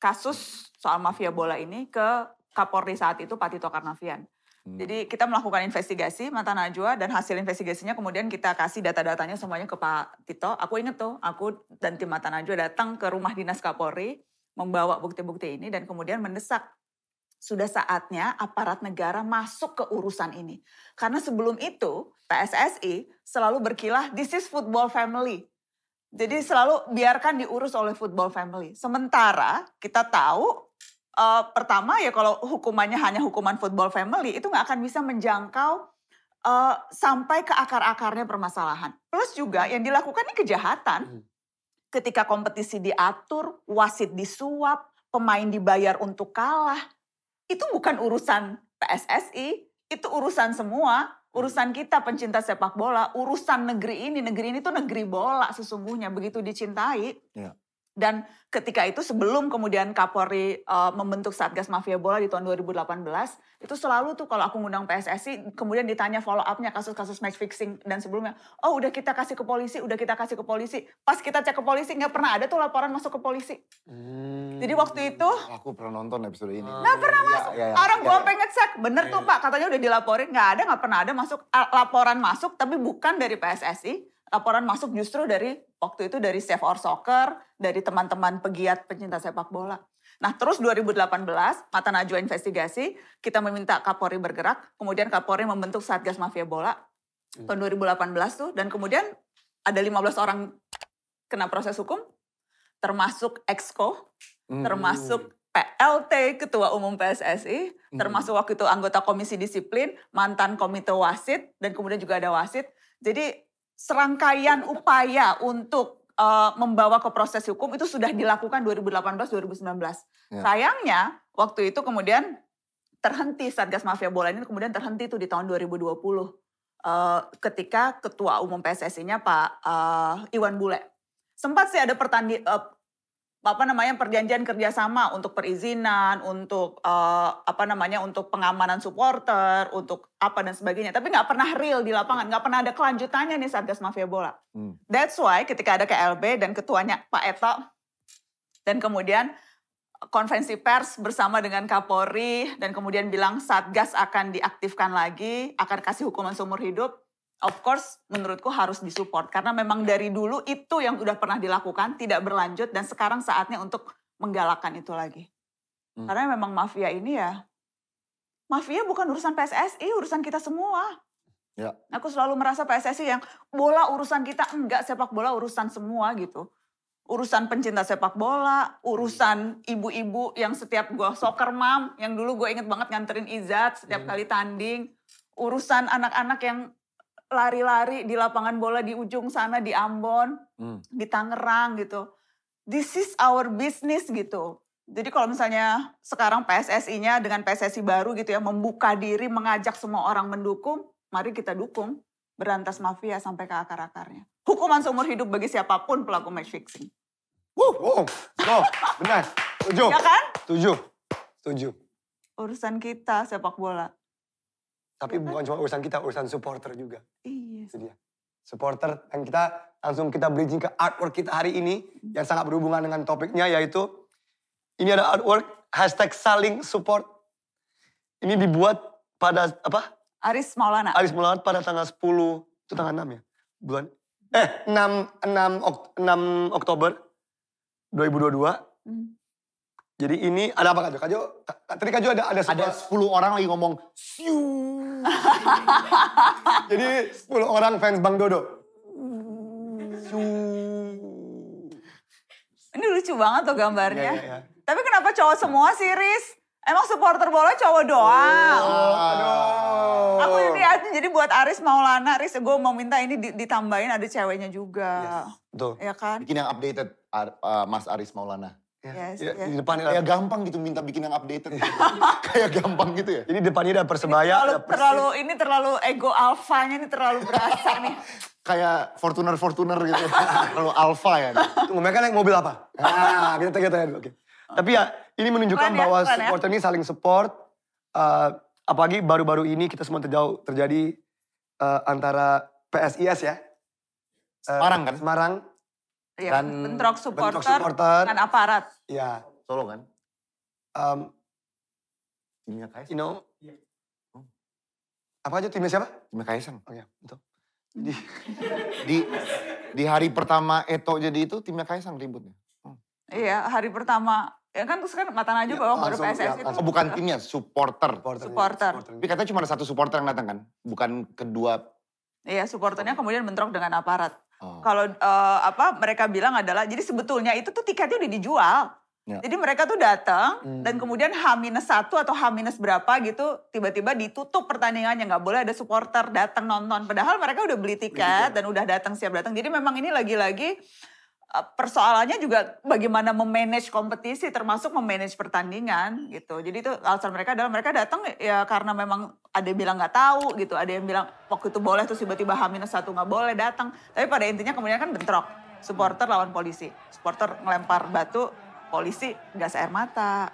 kasus soal mafia bola ini ke Kapolri saat itu Pak Tito Karnavian. Hmm. Jadi kita melakukan investigasi Mata Najwa dan hasil investigasinya kemudian kita kasih data-datanya semuanya ke Pak Tito. Aku inget tuh, aku dan tim Mata Najwa datang ke rumah dinas Kapolri membawa bukti-bukti ini dan kemudian mendesak sudah saatnya aparat negara masuk ke urusan ini. Karena sebelum itu PSSI selalu berkilah this is football family. Jadi hmm. selalu biarkan diurus oleh football family. Sementara kita tahu uh, pertama ya kalau hukumannya hanya hukuman football family itu nggak akan bisa menjangkau uh, sampai ke akar-akarnya permasalahan. Plus juga yang dilakukan ini kejahatan. Hmm. Ketika kompetisi diatur, wasit disuap, pemain dibayar untuk kalah itu bukan urusan PSSI, itu urusan semua, hmm. urusan kita pencinta sepak bola, urusan negeri ini, negeri ini tuh negeri bola sesungguhnya begitu dicintai. Iya. Dan ketika itu sebelum kemudian Kapolri uh, membentuk Satgas Mafia Bola di tahun 2018, itu selalu tuh kalau aku ngundang PSSI kemudian ditanya follow up-nya kasus-kasus match fixing dan sebelumnya, oh udah kita kasih ke polisi, udah kita kasih ke polisi. Pas kita cek ke polisi nggak pernah ada tuh laporan masuk ke polisi. Hmm. Jadi waktu itu aku pernah nonton episode ini. Nggak oh, pernah iya, masuk. Ya, ya, Orang ya, gua gue iya, iya. pengen cek, bener ya, ya. tuh Pak, katanya udah dilaporin, nggak ada, nggak pernah ada masuk laporan masuk tapi bukan dari PSSI, laporan masuk justru dari Waktu itu dari Save Our Soccer, dari teman-teman pegiat pencinta sepak bola. Nah terus 2018, Mata Najwa Investigasi, kita meminta Kapolri bergerak, kemudian Kapolri membentuk Satgas Mafia Bola hmm. tahun 2018 tuh, dan kemudian ada 15 orang kena proses hukum, termasuk Exco, hmm. termasuk PLT, Ketua Umum PSSI, hmm. termasuk waktu itu anggota Komisi Disiplin, mantan Komite Wasit, dan kemudian juga ada Wasit. Jadi serangkaian upaya untuk uh, membawa ke proses hukum itu sudah dilakukan 2018-2019. Ya. Sayangnya waktu itu kemudian terhenti Satgas Mafia Bola ini kemudian terhenti itu di tahun 2020 uh, eh, ketika Ketua Umum PSSI-nya Pak uh, Iwan Bule. Sempat sih ada pertandi, uh, apa namanya perjanjian kerjasama untuk perizinan, untuk uh, apa namanya untuk pengamanan supporter, untuk apa dan sebagainya. Tapi nggak pernah real di lapangan, nggak pernah ada kelanjutannya nih Satgas Mafia Bola. Hmm. That's why ketika ada KLB dan ketuanya Pak Eto, dan kemudian konvensi pers bersama dengan Kapolri dan kemudian bilang Satgas akan diaktifkan lagi, akan kasih hukuman seumur hidup of course menurutku harus disupport karena memang dari dulu itu yang sudah pernah dilakukan tidak berlanjut dan sekarang saatnya untuk menggalakkan itu lagi. Hmm. Karena memang mafia ini ya mafia bukan urusan PSSI, urusan kita semua. Ya. Aku selalu merasa PSSI yang bola urusan kita enggak sepak bola urusan semua gitu. Urusan pencinta sepak bola, urusan ibu-ibu yang setiap gua soccer mom, yang dulu gue inget banget nganterin Izat setiap hmm. kali tanding. Urusan anak-anak yang lari-lari di lapangan bola di ujung sana di Ambon, hmm. di Tangerang gitu. This is our business gitu. Jadi kalau misalnya sekarang PSSI-nya dengan PSSI baru gitu ya membuka diri, mengajak semua orang mendukung, mari kita dukung berantas mafia sampai ke akar-akarnya. Hukuman seumur hidup bagi siapapun pelaku match fixing. Wuh, wow, no, benar. Tujuh. Ya kan? Tujuh. Tujuh. Urusan kita sepak bola. Tapi bukan cuma urusan kita, urusan supporter juga. Iya. dia. Supporter dan kita langsung kita bridging ke artwork kita hari ini mm-hmm. yang sangat berhubungan dengan topiknya yaitu ini ada artwork hashtag saling support. Ini dibuat pada apa? Aris Maulana. Aris Maulana pada tanggal 10, itu tanggal 6 ya? Bulan, eh 6, 6, ok, 6 Oktober 2022. Hmm. Jadi ini ada apa Kak Jo Kak Jo tadi Kak Jo ada ada, ada 10 orang lagi ngomong siu <laughs> Jadi 10 orang fans Bang Dodo. Ini lucu banget tuh gambarnya. Ya, ya, ya. Tapi kenapa cowok semua sih, Riz? Emang supporter bola cowok doang. Oh, aduh. Aku ini ya, jadi buat Aris Maulana, Aris gue mau minta ini ditambahin ada ceweknya juga. Yes. Tuh. Ya kan? Bikin yang updated Ar, uh, Mas Aris Maulana. Yes, ya, yes. Iya, di depannya kayak gampang gitu minta bikin yang updated. Gitu. <laughs> kayak gampang gitu ya. Jadi depannya ada persebaya. Ini terlalu, ada terlalu ini terlalu ego alfanya ini terlalu berasa nih. <laughs> kayak Fortuner Fortuner gitu. Ya. <laughs> terlalu alfa ya. Mereka naik mobil apa? Nah, kita tanya tanya dulu. Oke. Tapi ya ini menunjukkan ya, bahwa ya. supporter ini saling support. Uh, apalagi baru-baru ini kita semua terjauh terjadi uh, antara PSIS ya. Uh, Semarang kan? Semarang ya, dan bentrok supporter, bentrok supporter dan aparat. Ya. tolong kan? Um, timnya Kaisang. You know, iya. oh. apa aja timnya siapa? Timnya Kaisang. Oh ya, betul. Jadi hmm. <laughs> di di hari pertama Eto jadi itu timnya Kaisang ributnya. Hmm. Iya, hari pertama Ya kan terus kan ngatain aja ya, bahwa baru PSSI ya, itu. Oh bukan timnya, supporter. Iya, supporter. supporter. Tapi katanya cuma ada satu supporter yang datang kan? Bukan kedua. Iya, supporternya kemudian bentrok dengan aparat. Oh. Kalau uh, apa mereka bilang adalah jadi sebetulnya itu tuh tiketnya udah dijual. Ya. Jadi mereka tuh datang hmm. dan kemudian H-1 atau H- berapa gitu tiba-tiba ditutup pertandingannya nggak boleh ada supporter datang nonton padahal mereka udah beli tiket, beli dan udah datang siap datang. Jadi memang ini lagi-lagi Eh, persoalannya juga bagaimana memanage kompetisi termasuk memanage pertandingan gitu. Jadi itu alasan mereka adalah mereka datang ya karena memang ada yang bilang nggak tahu gitu, ada yang bilang waktu itu boleh terus tiba-tiba H satu nggak boleh datang. Tapi pada intinya kemudian kan bentrok supporter lawan polisi, supporter ngelempar batu, polisi gas air mata.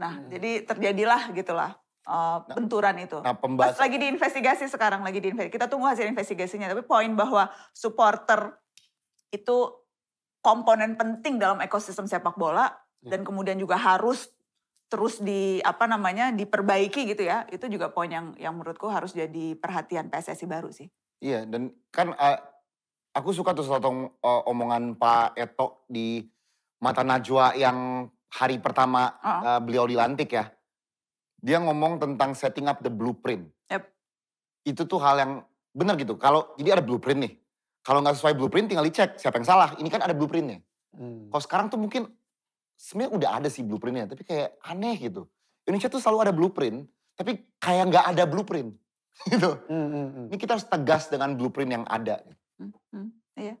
Nah hmm. jadi terjadilah gitulah uh, nah, benturan itu. Nah, pembahasan... lagi diinvestigasi sekarang lagi diinvestigasi. Kita tunggu hasil investigasinya. Tapi poin bahwa supporter itu komponen penting dalam ekosistem sepak bola ya. dan kemudian juga harus terus di apa namanya diperbaiki gitu ya. Itu juga poin yang yang menurutku harus jadi perhatian PSSI baru sih. Iya, dan kan uh, aku suka tuh satu uh, omongan Pak Eto di Mata Najwa yang hari pertama uh -uh. beliau dilantik ya. Dia ngomong tentang setting up the blueprint. Yep. Itu tuh hal yang benar gitu. Kalau jadi ada blueprint nih. Kalau nggak sesuai blueprint tinggal dicek siapa yang salah. Ini kan ada blueprintnya. Hmm. Kalau sekarang tuh mungkin sebenarnya udah ada sih blueprintnya, tapi kayak aneh gitu. Indonesia tuh selalu ada blueprint, tapi kayak nggak ada blueprint <laughs> gitu. Hmm, hmm, hmm. Ini kita harus tegas dengan blueprint yang ada. Hmm, hmm, iya.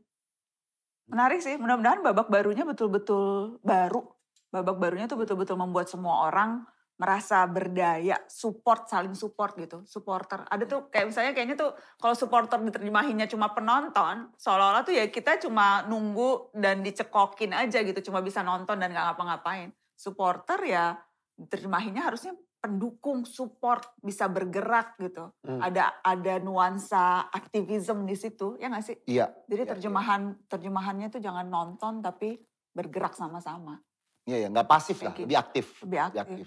Menarik sih, mudah-mudahan babak barunya betul-betul baru. Babak barunya tuh betul-betul membuat semua orang merasa berdaya, support, saling support gitu, supporter. Ada tuh hmm. kayak misalnya kayaknya tuh kalau supporter diterjemahinnya cuma penonton, seolah-olah tuh ya kita cuma nunggu dan dicekokin aja gitu, cuma bisa nonton dan nggak ngapa-ngapain. Supporter ya diterjemahinnya harusnya pendukung, support, bisa bergerak gitu. Hmm. Ada ada nuansa aktivisme di situ, ya nggak sih? Iya. Jadi ya, terjemahan terjemahannya tuh jangan nonton tapi bergerak sama-sama. Iya ya, nggak pasif lah, lebih gitu. aktif. Lebih aktif. Lebih aktif.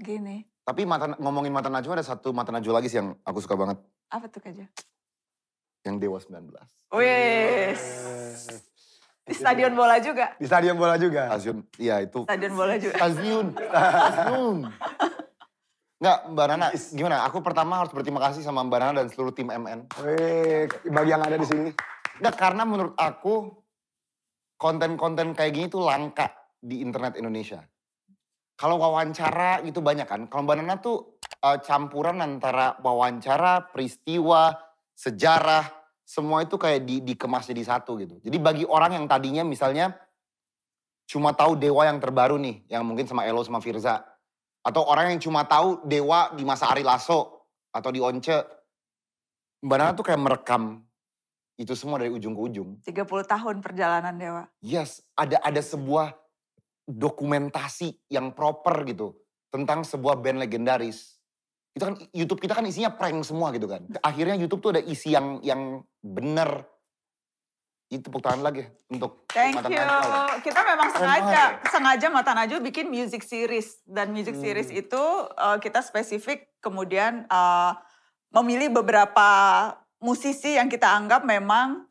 Gini. Tapi mata, ngomongin mata najwa ada satu mata najwa lagi sih yang aku suka banget. Apa tuh Jo? Yang Dewa 19. yes. Di stadion bola juga. Di stadion bola juga. Stadion, iya itu. Stadion bola juga. Stadion. Stadion. Enggak, Mbak Nana, gimana? Aku pertama harus berterima kasih sama Mbak Nana dan seluruh tim MN. Wih, bagi yang ada di sini. Enggak, karena menurut aku konten-konten kayak gini tuh langka di internet Indonesia kalau wawancara itu banyak kan. Kalau Mbak Nana tuh uh, campuran antara wawancara, peristiwa, sejarah, semua itu kayak di, dikemas jadi satu gitu. Jadi bagi orang yang tadinya misalnya cuma tahu Dewa yang terbaru nih, yang mungkin sama Elo sama Firza. Atau orang yang cuma tahu Dewa di masa Ari Lasso atau di Once. Mbak Nana tuh kayak merekam itu semua dari ujung ke ujung. 30 tahun perjalanan Dewa. Yes, ada ada sebuah dokumentasi yang proper gitu tentang sebuah band legendaris. Itu kan YouTube kita kan isinya prank semua gitu kan. Akhirnya YouTube tuh ada isi yang yang benar. Itu tepuk tangan lagi untuk Thank you. Najwa. Kita memang oh sengaja sengaja Mata Najwa bikin music series dan music hmm. series itu uh, kita spesifik kemudian uh, memilih beberapa musisi yang kita anggap memang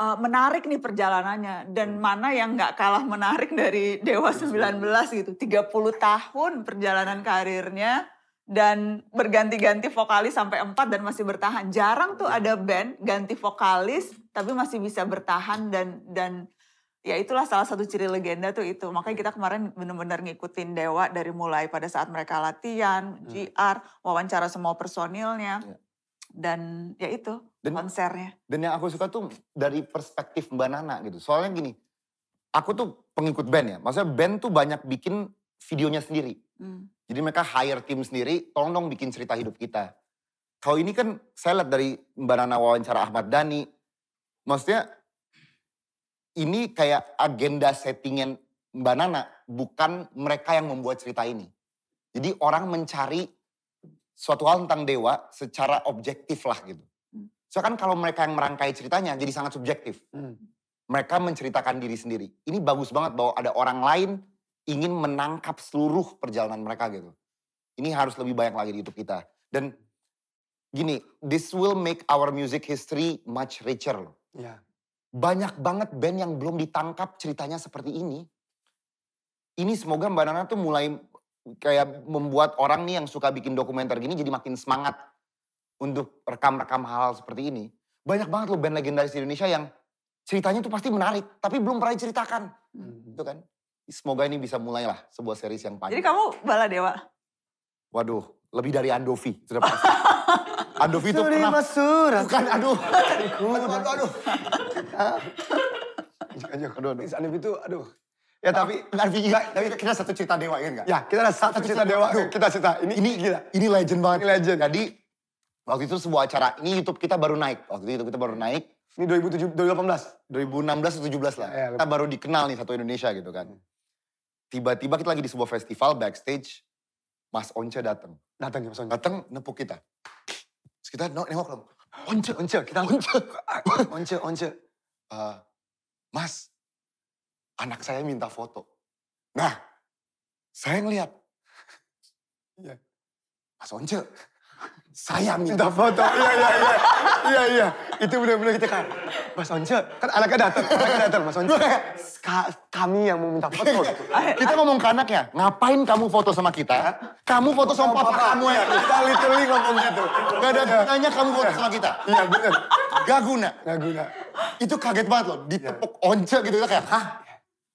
uh, menarik nih perjalanannya dan hmm. mana yang nggak kalah menarik dari Dewa 19 iya, gitu. 30 tahun perjalanan karirnya dan berganti-ganti vokalis sampai empat dan masih bertahan. Jarang tuh iya. ada band ganti vokalis tapi masih bisa bertahan dan dan ya itulah salah satu ciri legenda tuh itu. Makanya iya. kita kemarin benar-benar ngikutin Dewa dari mulai pada saat mereka latihan, hmm. GR, wawancara semua personilnya. Yeah dan ya itu dan, konsernya. Dan yang aku suka tuh dari perspektif Mbak Nana gitu. Soalnya gini, aku tuh pengikut band ya. Maksudnya band tuh banyak bikin videonya sendiri. Hmm. Jadi mereka hire tim sendiri, tolong dong bikin cerita hidup kita. Kalau ini kan saya lihat dari Mbak Nana wawancara Ahmad Dhani, maksudnya ini kayak agenda settingan Mbak Nana, bukan mereka yang membuat cerita ini. Jadi orang mencari suatu hal tentang dewa secara objektif lah gitu. Hmm. Soalnya kan kalau mereka yang merangkai ceritanya jadi sangat subjektif. Hmm. Mereka menceritakan diri sendiri. Ini bagus banget bahwa ada orang lain ingin menangkap seluruh perjalanan mereka gitu. Ini harus lebih banyak lagi di YouTube kita. Dan gini, this will make our music history much richer loh. Yeah. Banyak banget band yang belum ditangkap ceritanya seperti ini. Ini semoga Mbak Nana tuh mulai kayak membuat orang nih yang suka bikin dokumenter gini jadi makin semangat untuk rekam-rekam hal-hal seperti ini. Banyak banget loh band legendaris di Indonesia yang ceritanya tuh pasti menarik, tapi belum pernah diceritakan. Hmm. Itu kan. Semoga ini bisa mulailah sebuah series yang panjang. Jadi kamu bala dewa? Waduh, lebih dari Andovi. Sudah pasti. <laughs> Andovi itu pernah... Bukan, aduh. aduh, aduh, aduh. aduh. aduh, aduh. Andovi itu, aduh, Ya tapi nggak tapi kita satu cerita dewa kan enggak? Ya, kita ada satu, satu cerita, cerita dewa. dewa. kita cerita. Ini ini gila. Ini legend banget. Ini legend. Jadi waktu itu sebuah acara ini YouTube kita baru naik. Waktu itu YouTube kita baru naik. Ini 2017 2018, 2016 17 lah. Ya, kita baru dikenal nih satu Indonesia gitu kan. Tiba-tiba kita lagi di sebuah festival backstage Mas Once datang. Datang ya Mas Once. Datang nepuk kita. Terus kita nengok dong. Once, Once, kita Once. Once, Once. Uh, mas, anak saya minta foto. Nah, saya ngeliat. Iya. Mas Once, saya minta foto. Iya, iya, iya. Iya, iya. Itu benar-benar kita kan. Mas Once, kan anaknya datang. Anaknya datang, Mas Once. Ka kami yang mau minta foto. Gitu. Kita ngomong ke anaknya, ngapain kamu foto sama kita? Kamu foto sama papa, papa kamu ya? Kita literally ngomong gitu. Gak ada iya. gunanya kamu foto sama kita. Iya, benar. Gak guna. Gak guna. Itu kaget banget loh, ditepuk Once gitu. Kita kayak, hah?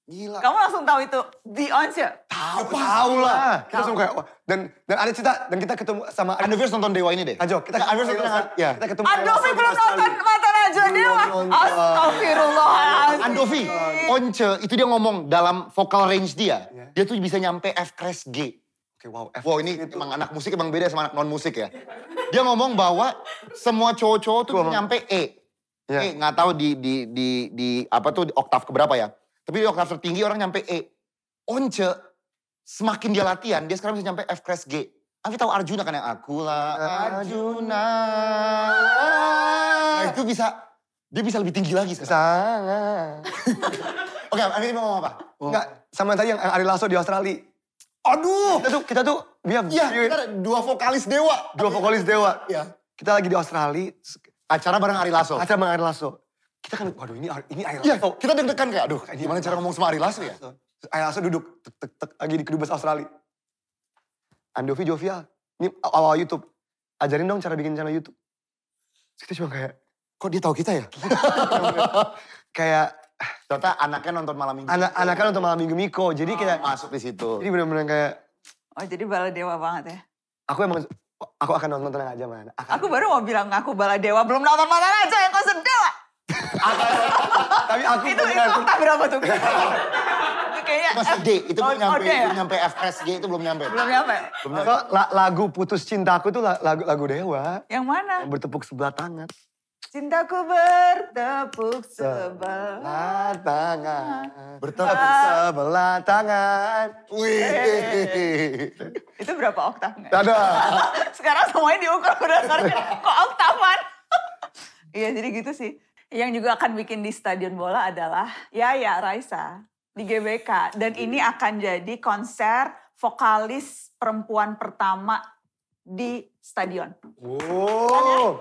Gila. Kamu langsung tahu itu The Once Tahu, tahu lah. Kita semua kayak oh, dan dan ada cerita dan kita ketemu sama Andovirs nonton Dewa ini deh. Ajo, kita ke nonton ya. Kita ketemu Andovi belum nonton mata Raja Dewa. Astagfirullahaladzim. Andovi, Once itu dia ngomong dalam vokal range dia. Iya. Dia tuh bisa nyampe F crash G. Oke, wow. F wow, ini emang anak musik emang beda sama anak non musik ya. Dia ngomong bahwa semua cowok-cowok tuh nyampe E. Iya. E, nggak tahu di, di, di, di, apa tuh, di oktav keberapa ya tapi di oktav tinggi orang nyampe E. Once, semakin dia latihan, dia sekarang bisa nyampe F kres G. aku tahu Arjuna kan yang aku lah Arjuna. Nah, itu bisa dia bisa lebih tinggi lagi sekarang. Oke, okay, ini mau ngomong apa? Oh. sama yang tadi yang Ari Lasso di Australia. Aduh, kita tuh kita tuh dia ya, dua vokalis dewa. Dua vokalis dewa. Iya. Kita lagi di Australia. Acara bareng Ari Lasso. Acara bareng Ari Lasso. Kita kan, waduh ini ini air Lasso. Iya, kita deg-degan kayak, aduh ini gimana cara ngomong sama Ari Lasso ya? Ari Lasso duduk, tek tek tek, lagi di kedubes Australia. Andovi Jovial, ah, ini awal YouTube. Ajarin dong cara bikin channel YouTube. Terus kita cuma kayak, kok dia tahu kita ya? <laughs> kayak Ternyata anaknya nonton malam minggu. Anak anaknya nonton malam minggu Miko. Jadi oh, kayak masuk di situ. Jadi benar-benar kayak Oh, jadi bala dewa banget ya. Aku emang aku akan nonton tenang aja, mana, Akan. Aku baru mau bilang aku bala dewa, belum nonton mana aja yang kau sedewa. Tapi aku itu, aku... tak berapa tuh? kayaknya masih D itu belum oh, nyampe okay, ya. belum nyampe itu belum nyampe belum nyampe belum nyampe lagu putus cintaku itu lagu lagu dewa yang mana yang bertepuk sebelah tangan Cintaku bertepuk sebelah tangan. Bertepuk ah. sebelah tangan. Wih. Itu berapa oktav Tada. <laughs> Sekarang semuanya diukur berdasarkan <laughs> kok oktavan. <laughs> Iya jadi gitu sih yang juga akan bikin di stadion bola adalah ya ya Raisa di GBK dan iya. ini akan jadi konser vokalis perempuan pertama di stadion. Wow.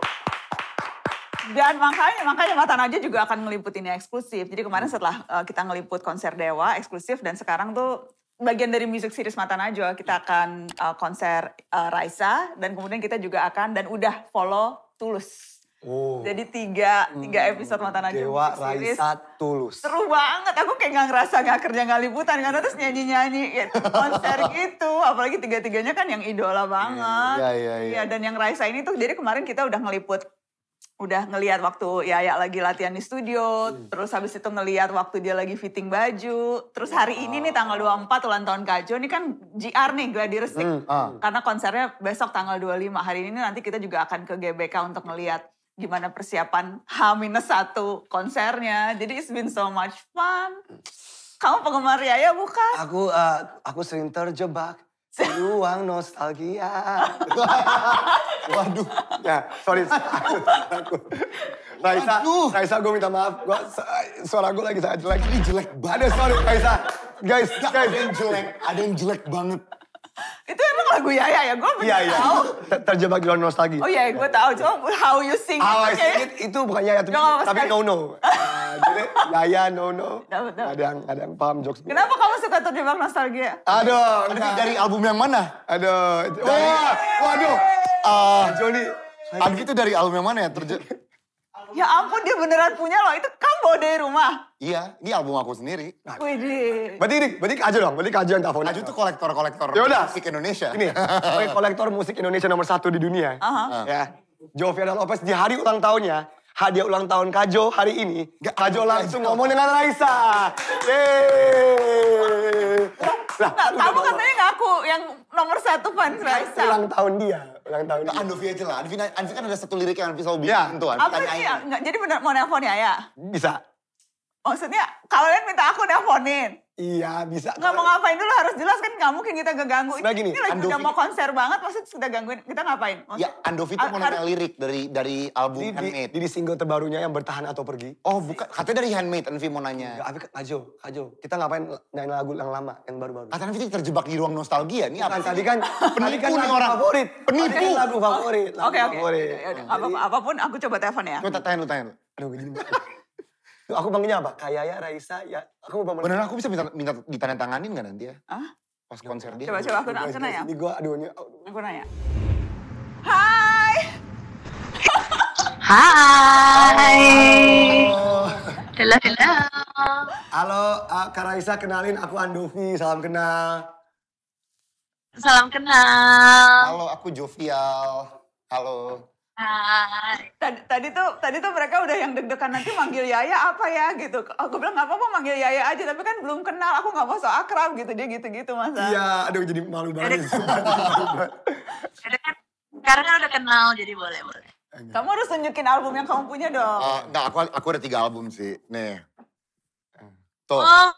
Dan makanya makanya Mata Najwa juga akan ngeliput ini eksklusif. Jadi kemarin hmm. setelah uh, kita ngeliput konser Dewa eksklusif dan sekarang tuh bagian dari music series Mata Najwa kita hmm. akan uh, konser uh, Raisa dan kemudian kita juga akan dan udah follow Tulus Oh. Jadi tiga, tiga hmm, episode Mata Najwa Dewa Raisa Tulus. Seru banget, aku kayak nggak ngerasa nggak kerja gak liputan karena terus nyanyi-nyanyi ya, konser <laughs> gitu. Apalagi tiga-tiganya kan yang idola banget. Iya, iya, iya. Ya, dan yang Raisa ini tuh, jadi kemarin kita udah ngeliput udah ngelihat waktu ya ya lagi latihan di studio, hmm. terus habis itu ngelihat waktu dia lagi fitting baju, terus hari ini nih tanggal 24 ulang tahun Kajo, ini kan GR nih Gladi Resik. Hmm. Ah. Karena konsernya besok tanggal 25. Hari ini nanti kita juga akan ke GBK untuk ngelihat gimana persiapan H-1 konsernya. Jadi it's been so much fun. Kamu penggemar Yaya bukan? Aku uh, aku sering terjebak uang nostalgia. <laughs> Waduh. Ya, sorry. <laughs> Aku, aku. Raisa, Raisa gue minta maaf. Gua, suara gue lagi sangat jelek. Ini jelek banget. Sorry, Raisa. Guys, guys. Ada yang jelek, ada yang jelek banget. Itu emang lagu Yaya ya, gue belum yeah, iya. tahu. Yeah. Terjebak di luar nostalgia. Oh iya, yeah, gue iya. tahu. Cuma how you sing How I sing it, itu bukan Yaya, tapi, no, tapi no no. Uh, <laughs> jadi Yaya no no. Ada yang ada yang paham jokes. Kenapa kamu suka terjebak nostalgia? Aduh, enggak. dari album yang mana? Aduh, dari, waduh. Uh, Joni, Abi itu dari album yang mana ya? Terje Ya ampun dia beneran punya loh, itu kamu bawa dari rumah? Iya, ini album aku sendiri. Nah, Widih. Berarti ini, berarti Kajo dong, berarti Kajo yang telepon. Kajo tuh kolektor-kolektor ya musik Indonesia. Ini, kolektor musik Indonesia nomor satu di dunia. Uh ah. -huh. Ya, Joviana Lopez di hari ulang tahunnya, hadiah ulang tahun Kajo hari ini. Kajo langsung ngomong dengan Raisa. Nah, Yeay. Nah, nah kamu katanya ngaku yang nomor satu fans Raisa. Ulang tahun dia ulang tahun. Tuh, nah, Andovi aja lah. Andovi, Andovi kan ada satu lirik yang Andovi selalu iya. bikin ya. tuh. Kan. Apa sih? Ya? jadi benar mau nelfon ya ya? Bisa. Maksudnya kalian minta aku nelponin? Iya bisa. Gak mau ngapain dulu harus jelas kan nggak mungkin kita keganggu. Sebenarnya gini, ini lagi Andovi, udah mau konser banget maksudnya sudah gangguin. Kita ngapain? Maksud, ya Andovi tuh nanya lirik dari dari album di, Handmade. Di, di, single terbarunya yang bertahan atau pergi. Oh bukan, katanya dari Handmade Envy mau nanya. Gak, tapi Kak jo, Kita ngapain nyanyi lagu yang lama, yang baru-baru. Katanya Envy terjebak di ruang nostalgia. Ini apa tadi kan penipu kan nih orang. favorit. Penipu. Kan lagu favorit. Oke oke. Ya, ya, ya, apapun aku coba telepon ya. Coba tanya lu, tanya lu. Aduh gini. <laughs> <laughs> Aku panggilnya apa? ya, Raisa, ya. Aku mau panggil. Beneran aku bisa minta, minta ditandatanganin gak nanti ya? Hah? Pas konser dia. Coba, coba aku, nanya. aku ya. Ini gue, aduh, oh. Aku nanya. Hai! <laughs> Hai! Hello, hello. Halo, ah, Kak Raisa kenalin aku Andovi, salam kenal. Salam kenal. Halo, aku Jovial. Halo. Tadi, tadi tuh tadi tuh mereka udah yang deg-degan nanti manggil Yaya apa ya gitu. Aku bilang nggak apa-apa manggil Yaya aja tapi kan belum kenal. Aku nggak mau so akrab gitu dia gitu-gitu masa. Iya, aduh jadi malu banget. Kan, kan Karena kan udah kenal jadi boleh boleh. Iya. Kamu harus tunjukin album yang kamu punya dong. Uh, aku aku ada tiga album sih. Nih. Tuh. Oh,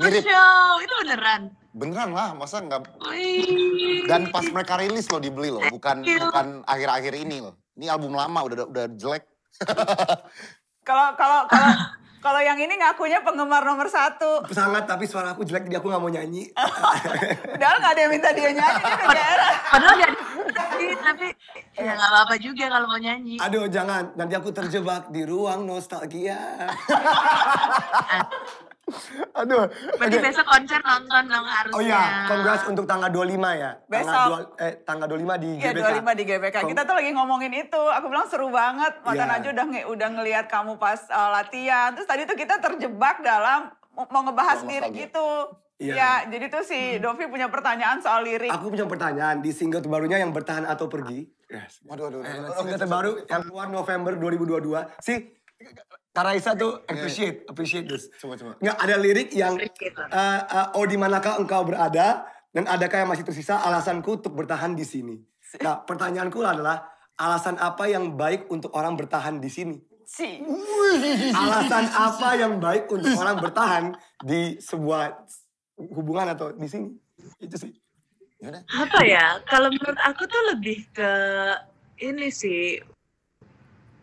mirip. Show. Itu beneran. Beneran lah, masa enggak. Dan pas mereka rilis loh dibeli loh, bukan bukan akhir-akhir ini loh. Ini album lama udah udah jelek. <laughs> Kalau kalau kalau kalau yang ini ngakunya penggemar nomor satu. Sangat tapi suara aku jelek, jadi aku nggak mau nyanyi. <laughs> Padahal nggak ada yang minta dia nyanyi, daerah. Padahal dia tapi ya nggak apa-apa juga kalau mau nyanyi. Aduh, jangan. Nanti aku terjebak di ruang nostalgia. <laughs> <laughs> Aduh. Berarti okay. besok konser nonton dong harusnya. Oh iya, kongres untuk tanggal 25 ya. Besok. Tanggal, dua, eh, tanggal 25 di iya, GBK. Iya, 25 di GBK. Kom Kita tuh lagi ngomongin itu. Aku bilang seru banget. Mata iya. yeah. Najwa udah, nge udah ngelihat kamu pas uh, latihan. Terus tadi tuh kita terjebak dalam mau ngebahas Mama lirik gitu. Iya. Ya, jadi tuh si hmm. Dovi punya pertanyaan soal lirik. Aku punya pertanyaan di single terbarunya yang bertahan atau pergi. Yes. Waduh, waduh, waduh. Eh, single terbaru yang keluar November 2022. Si Karaisa tuh iya, iya. appreciate, appreciate this. Coba coba. Nggak ada lirik yang uh, uh, oh di manakah engkau berada dan adakah yang masih tersisa alasanku untuk bertahan di sini. Nah, pertanyaanku adalah alasan apa yang baik untuk orang bertahan di sini? Si. Alasan <laughs> apa yang baik untuk orang bertahan di sebuah hubungan atau di sini? Itu sih. Apa ya? Kalau menurut aku tuh lebih ke ini sih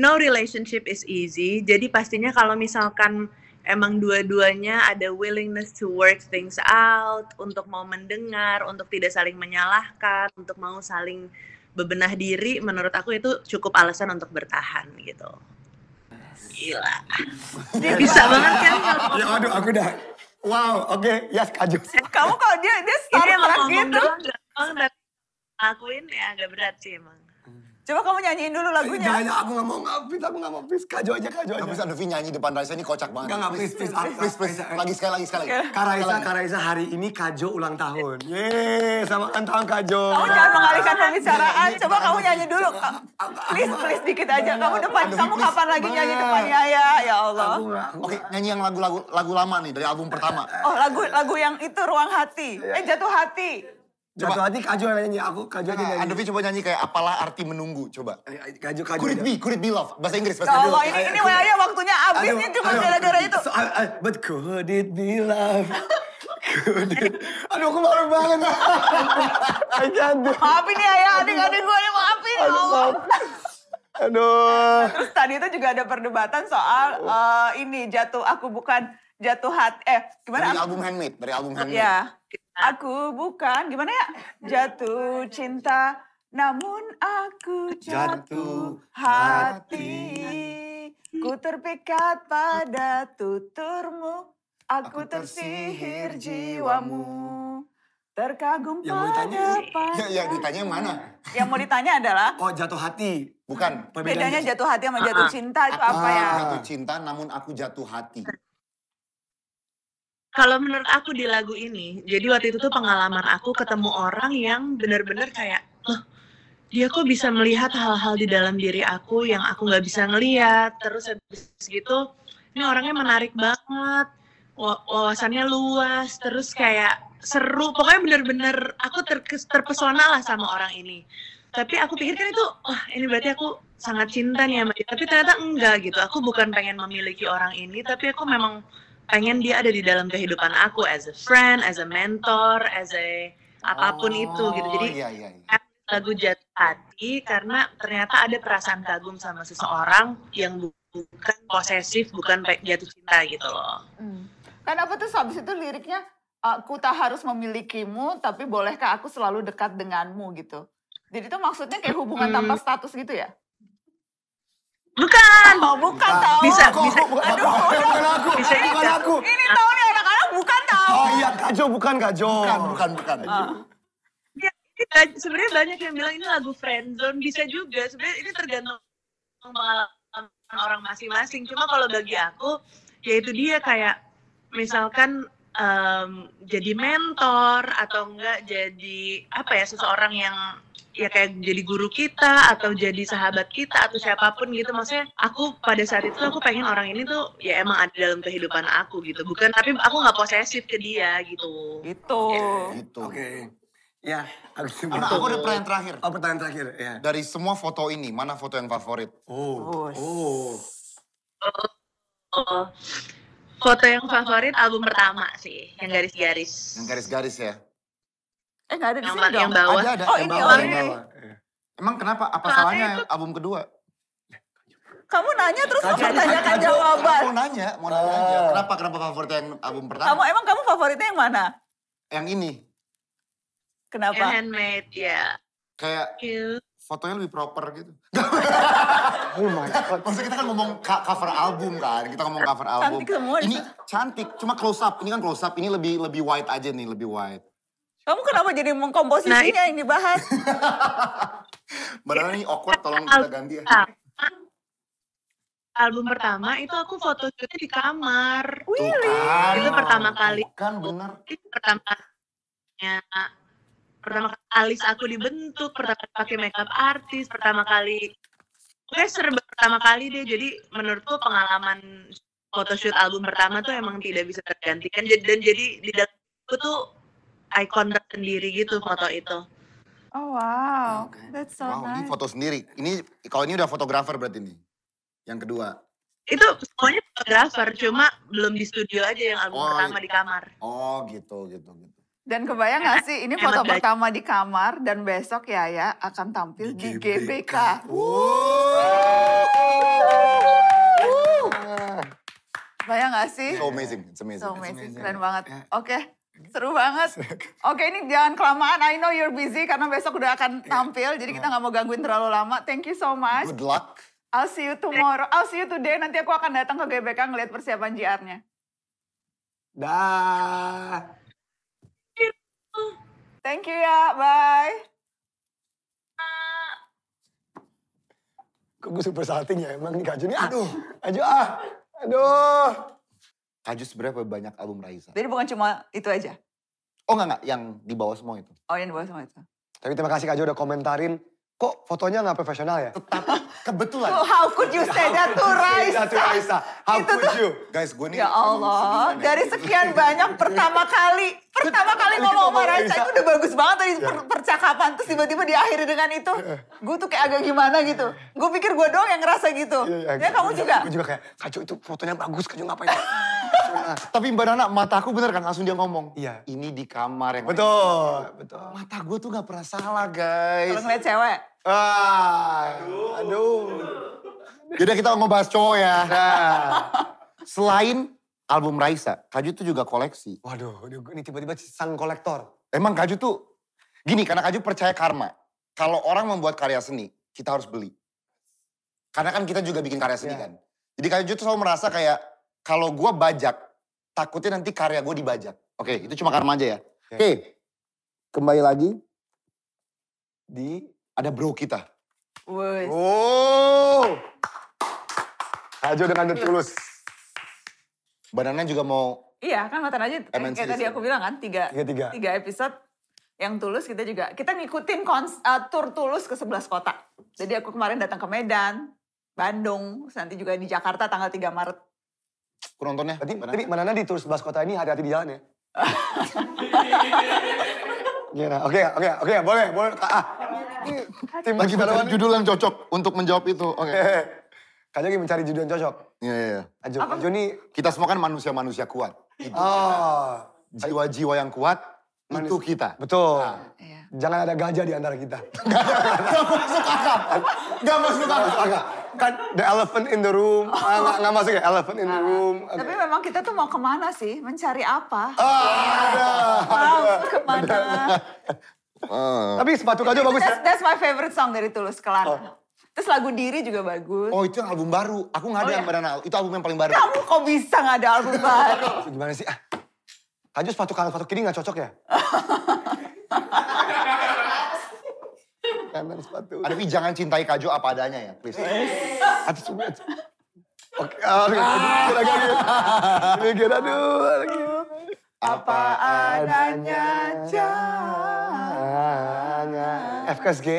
no relationship is easy. Jadi pastinya kalau misalkan emang dua-duanya ada willingness to work things out, untuk mau mendengar, untuk tidak saling menyalahkan, untuk mau saling bebenah diri, menurut aku itu cukup alasan untuk bertahan gitu. Gila. <laughs> Bisa banget kan? <laughs> Ya aduh aku udah Wow, oke, okay. yes kaju. Eh, kamu kok dia dia starstruck gitu. Lakuin ya agak berat sih emang. Coba kamu nyanyiin dulu lagunya. Jangan, jangan aku gak mau ngapis, aku gak mau please, kajo aja, kajo aja. Gak bisa Novi nyanyi depan Raisa ini kocak banget. Gak, gak, please, please, please, please, please. Lagi sekali, lagi sekali. Kak Raisa, Kak Raisa hari ini Kajo ulang tahun. Yeay, sama kan tahun Kajo. Kamu jangan mengalihkan pembicaraan, iya, iya, coba iya, kamu nyanyi dulu. Please, please, dikit aja. Kamu depan, kamu kapan lagi nyanyi depan ya ya Allah. Oke, nyanyi yang lagu-lagu lagu lama nih, dari album pertama. Oh, lagu lagu yang itu, Ruang Hati. Eh, Jatuh Hati. Coba. nanti kaju yang nyanyi, aku Kajo nyanyi. Andovi coba nyanyi kayak apalah arti menunggu, coba. Kajo, eh, eh, Kajo. Could it be, could it be love? Bahasa Inggris, bahasa Inggris. Oh, ini, ini wayanya waktunya abis nih cuma gara-gara itu. So, I, I, but could it be love? Aduh, aku malu banget. I can't do. Maafin ya, ya. Adik-adik gue nih, maafin. Aduh, Aduh. Terus tadi itu juga ada perdebatan soal uh, ini jatuh, aku bukan jatuh hati. Eh, gimana? Dari album Handmade, dari album ah, Handmade. Iya. Nah. Aku bukan gimana ya? Jatuh cinta namun aku jatuh hati. Ku terpikat pada tuturmu. Aku tersihir jiwamu. Terkagum yang pada ditanya, ya, ya, ditanya mana? Yang mau ditanya adalah... Oh, jatuh hati. Bukan. Bedanya jatuh hati sama ah, jatuh ah. cinta itu ah, apa ya? Jatuh cinta namun aku jatuh hati kalau menurut aku di lagu ini, jadi waktu itu tuh pengalaman aku ketemu orang yang benar-benar kayak, loh, dia kok bisa melihat hal-hal di dalam diri aku yang aku nggak bisa ngeliat, terus habis gitu, ini orangnya menarik banget, wawasannya luas, terus kayak seru, pokoknya benar-benar aku ter terpesona lah sama orang ini. Tapi aku pikir kan itu, wah ini berarti aku sangat cinta nih sama dia. Tapi ternyata enggak gitu, aku bukan pengen memiliki orang ini, tapi aku memang pengen dia ada di dalam kehidupan aku as a friend, as a mentor, as a apapun oh, itu gitu. Jadi iya, iya. iya. lagu jatuh hati karena ternyata ada perasaan kagum sama seseorang yang bukan posesif, bukan jatuh cinta gitu loh. Hmm. Kan apa tuh habis itu liriknya aku tak harus memilikimu tapi bolehkah aku selalu dekat denganmu gitu. Jadi itu maksudnya kayak hubungan hmm. tanpa status gitu ya? Bukan. Oh, bukan tahu. Bisa, kok, bisa. Kok, Aduh, bukan aku. Bisa, bukan aku. Ini tahu nih anak-anak bukan tahu. Oh iya, Kak Jo bukan Kak Jo. Bukan, bukan, bukan. Uh. Ya, sebenarnya banyak yang bilang ini lagu friendzone bisa juga. Sebenarnya ini tergantung pengalaman orang masing-masing. Cuma kalau bagi aku, yaitu dia kayak misalkan um, jadi mentor atau enggak jadi apa ya seseorang yang ya kayak jadi guru kita atau jadi sahabat kita atau siapapun gitu maksudnya aku pada saat itu aku pengen orang ini tuh ya emang ada dalam kehidupan aku gitu bukan tapi aku nggak posesif ke dia gitu itu ya. itu oke okay. Ya, harus Aku ada pertanyaan terakhir. Oh, pertanyaan terakhir, ya. Dari semua foto ini, mana foto yang favorit? Oh. oh. oh. Foto yang favorit album pertama sih, yang garis-garis. Yang garis-garis ya? Eh nggak ada di sini yang dong. Bawah. Ada, ada. Oh yang ini bawah, yang bawah. Eh, emang kenapa? Apa nah, salahnya itu... album kedua? Kamu nanya terus kamu pertanyakan jawaban. Aku nanya, mau nanya aja. Ah. Kenapa kenapa favorit yang album pertama? Kamu emang kamu favoritnya yang mana? Yang ini. Kenapa? Yang handmade, ya. Yeah. Kayak Cute. fotonya lebih proper gitu. <laughs> <laughs> oh my god. Maksudnya kita kan ngomong cover album kan, kita ngomong cover album. Cantik semua. Ini cantik, cuma close up. Ini kan close up, ini lebih lebih wide aja nih, lebih white. Kamu kenapa jadi mengkomposisinya nah, yang dibahas? <laughs> Benar nih awkward, tolong kita ganti ya. Album pertama itu aku foto shootnya di kamar. Really? Kan. itu pertama kali. Kan benar. Itu pertama ya, pertama kali alis aku dibentuk, pertama kali pakai makeup artis, pertama kali gue serba pertama kali deh. Jadi menurutku pengalaman photoshoot album pertama tuh emang tidak bisa tergantikan dan jadi di dalam itu tuh ikon tersendiri gitu foto itu. Oh wow, that's so wow, nice. Ini foto sendiri. Ini kalau ini udah fotografer berarti ini Yang kedua. Itu semuanya fotografer, cuma belum di studio aja yang album oh, pertama iya. di kamar. Oh gitu gitu gitu. Dan kebayang gak sih ini foto pertama di kamar dan besok ya ya akan tampil di, di GBK. Bayang gak sih? So amazing, it's amazing. So amazing, keren banget. Oke, Seru banget. Oke ini jangan kelamaan. I know you're busy karena besok udah akan iya. tampil. Yeah. Jadi kita iya. nggak mau gangguin terlalu lama. Thank you so much. Good luck. I'll see you tomorrow. I'll see you today. Nanti aku akan datang ke GBK ngeliat persiapan JR-nya. Dah. Thank you ya. Bye. Kok gue super salting ya emang nih Kak Juni? Aduh. Aduh ah. Aduh. Kajus berapa banyak album Raisa? Jadi bukan cuma itu aja? Oh enggak, enggak. Yang di bawah semua itu. Oh yang di bawah semua itu. Tapi terima kasih Kak Jo udah komentarin. Kok fotonya nggak profesional ya? Tetap <laughs> kebetulan. So, oh, how could you say that to Raisa? That to Raisa. How itu could you? Guys, gue nih... Ya Allah, ya. dari sekian banyak pertama kali. Pertama kali ngomong sama Raisa itu udah bagus banget tadi ya. percakapan. Terus tiba-tiba diakhiri dengan itu. Ya. Gue tuh kayak agak gimana gitu. Gue pikir gue doang yang ngerasa gitu. Yeah, yeah, ya kamu juga? Gue juga kayak, Kak Jo itu fotonya bagus, Kak Jo ngapain? <laughs> tapi Mbak Nana, mataku bener kan langsung dia ngomong. Iya. Ini di kamar yang Betul, betul. Mata gue tuh gak pernah salah guys. Kalau ngeliat cewek. Ah, aduh. aduh. Jadi kita bahas cowok ya. Nah, selain album Raisa, Kaju tuh juga koleksi. Waduh, ini tiba-tiba sang kolektor. Emang Kaju tuh gini, karena Kaju percaya karma. Kalau orang membuat karya seni, kita harus beli. Karena kan kita juga bikin karya seni yeah. kan. Jadi Kaju tuh selalu merasa kayak kalau gue bajak, takutnya nanti karya gue dibajak. Oke, okay, itu cuma karma aja ya. Oke, okay. okay. kembali lagi di ada bro kita. Woi. Oh. Ajo dengan tulus. Badannya juga mau. Iya, kan ngatain aja. MNC kayak tadi aku bilang kan tiga, tiga, tiga. tiga episode yang tulus kita juga kita ngikutin kons, uh, tour tulus ke sebelas kota. Jadi aku kemarin datang ke Medan, Bandung, nanti juga di Jakarta tanggal 3 Maret Aku nontonnya. Tapi, mana? tapi mana di terus belas kota ini hati-hati di jalan ya. <laughs> Gimana? Oke, oke, oke, boleh, boleh. Ah. ah. Tim Lagi mencari judul yang cocok untuk menjawab itu. Oke. Okay. Kalian lagi mencari judul yang cocok. Iya, iya. Ajo, Ajo ini... Kita semua kan manusia-manusia kuat. Itu. Oh. Ah. Jiwa-jiwa yang kuat, Manis. itu kita. Betul. Nah. Iya. Jangan ada gajah di antara kita. <laughs> gak masuk akal. Gak masuk akal kan the elephant in the room. Ah, oh. Nggak, nggak masuk ya, elephant in the ah, room. Ah. okay. Tapi memang kita tuh mau kemana sih? Mencari apa? Oh, ya. ada. Mau kemana? Ada, Tapi sepatu kajo bagus that's, ya? That's my favorite song dari Tulus Kelar. Oh. Terus lagu Diri juga bagus. Oh itu album baru. Aku gak ada oh, yang iya? itu album yang paling baru. Kamu kok bisa gak ada album baru? Gimana sih? Ah. Kajo sepatu kanan sepatu kiri gak cocok ya? <laughs> Ember sepatu. Arfi jangan cintai Kajo apa adanya ya, please. Aduh, Oke, ah, kira-kira aduh. Apa adanya jangan. FKSG.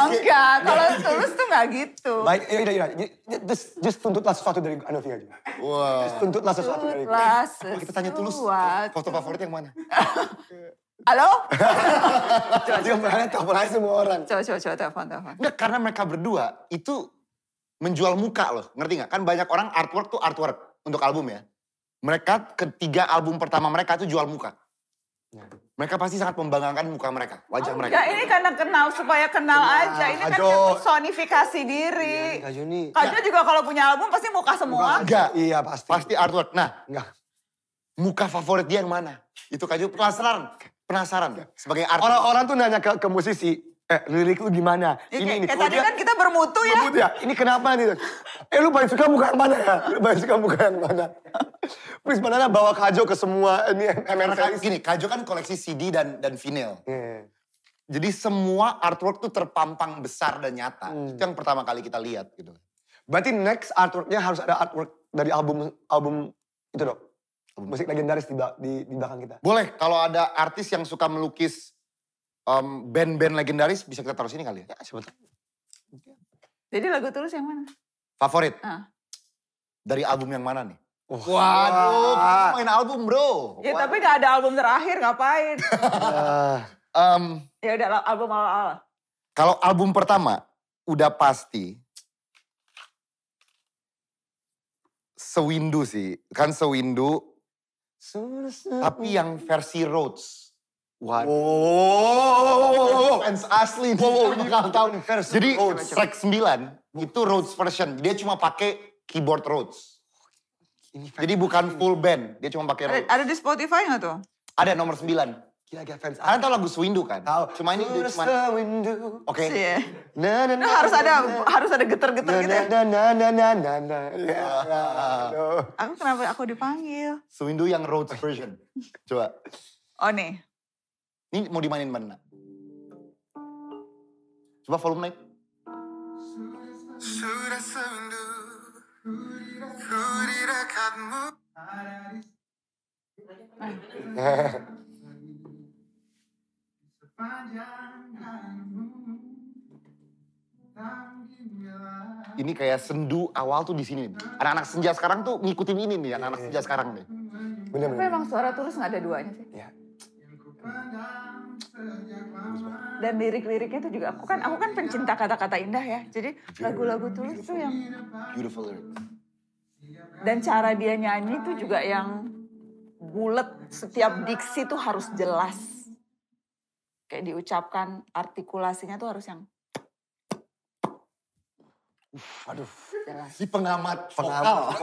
Enggak, kalau tulus tuh gak gitu. Baik, ya udah, iya, iya. just, just tuntutlah sesuatu dari Anovi Wow. Just tuntutlah sesuatu dari Kita tanya tulus, foto favorit yang mana? <laughs> Halo? coba, <laughs> coba. Dia telepon aja semua orang. Coba, coba, coba telepon, telepon. Enggak, karena mereka berdua itu menjual muka loh. Ngerti nggak? Kan banyak orang artwork tuh artwork untuk album ya. Mereka ketiga album pertama mereka tuh jual muka. Ya. Mereka pasti sangat membanggakan muka mereka, wajah oh, mereka. Ya ini karena kenal supaya kenal, kenal. aja. Ini Kajo. kan personifikasi diri. Iya, Kajo nih. Kajo juga kalau punya album pasti muka semua. Enggak, iya pasti. Pasti artwork. Nah, enggak. Muka favorit dia yang mana? Itu Kajo penasaran. Penasaran gak? Sebagai artis. Orang-orang tuh nanya ke, ke musisi, eh, lirik lu gimana? Iya, ini, ini, ini. Eh, oh, tadi kan kita bermutu ya. Bermutu ya. Ini kenapa nih? Eh, lu paling suka muka yang mana ya? Lu paling suka muka yang mana? <laughs> Please, mana bawa Kajo ke semua ini MRK. Gini, Kajo kan koleksi CD dan dan vinyl. Hmm. Jadi semua artwork tuh terpampang besar dan nyata. Hmm. Itu yang pertama kali kita lihat gitu. Berarti next artworknya harus ada artwork dari album album itu dong musik legendaris di, di, di belakang kita. Boleh, kalau ada artis yang suka melukis um, band-band legendaris bisa kita taruh sini kali ya. Ya, sebentar. Jadi lagu tulus yang mana? Favorit? Uh. Dari album yang mana nih? Oh. Waduh, main album bro. Ya Waduh. tapi gak ada album terakhir, ngapain? uh, <laughs> um, ya udah album awal-awal. Kalau album pertama, udah pasti sewindu sih. Kan sewindu tapi yang versi Rhodes. Waduh. oh. Fans asli nih. Oh, oh, oh. tahu nih versi Jadi Rhodes. track 9 itu Rhodes version. Dia cuma pakai keyboard Rhodes. Ini Jadi bukan full band, dia cuma pakai Rhodes. Ada, ada di Spotify nggak tuh? Ada nomor 9. Gila gak fans. Kalian tau lagu Swindu kan? Tahu. Cuma ini cuma Swindu. Oke. Okay. Iya. Na, na, na, nah, harus ada harus ada getar-getar gitu ya. Na na na na na na. Ya, ah. ya, aku kenapa aku dipanggil? Swindu yang Rhodes version. Coba. Oh nih. Ini mau dimainin mana? Coba volume naik. Sudah sewindu, kudirakatmu. <laughs> Eh. Ini kayak sendu awal tuh di sini. Anak-anak senja sekarang tuh ngikutin ini nih, anak-anak senja sekarang nih. Bener, Tapi emang suara tulus nggak ada duanya sih. Ya. Dan lirik-liriknya tuh juga aku kan aku kan pencinta kata-kata indah ya. Jadi lagu-lagu tulus tuh yang beautiful lyrics. Dan cara dia nyanyi tuh juga yang bulat setiap diksi tuh harus jelas kayak diucapkan artikulasinya tuh harus yang Uf, aduh, Jelas. si oh. pengamat pengamat,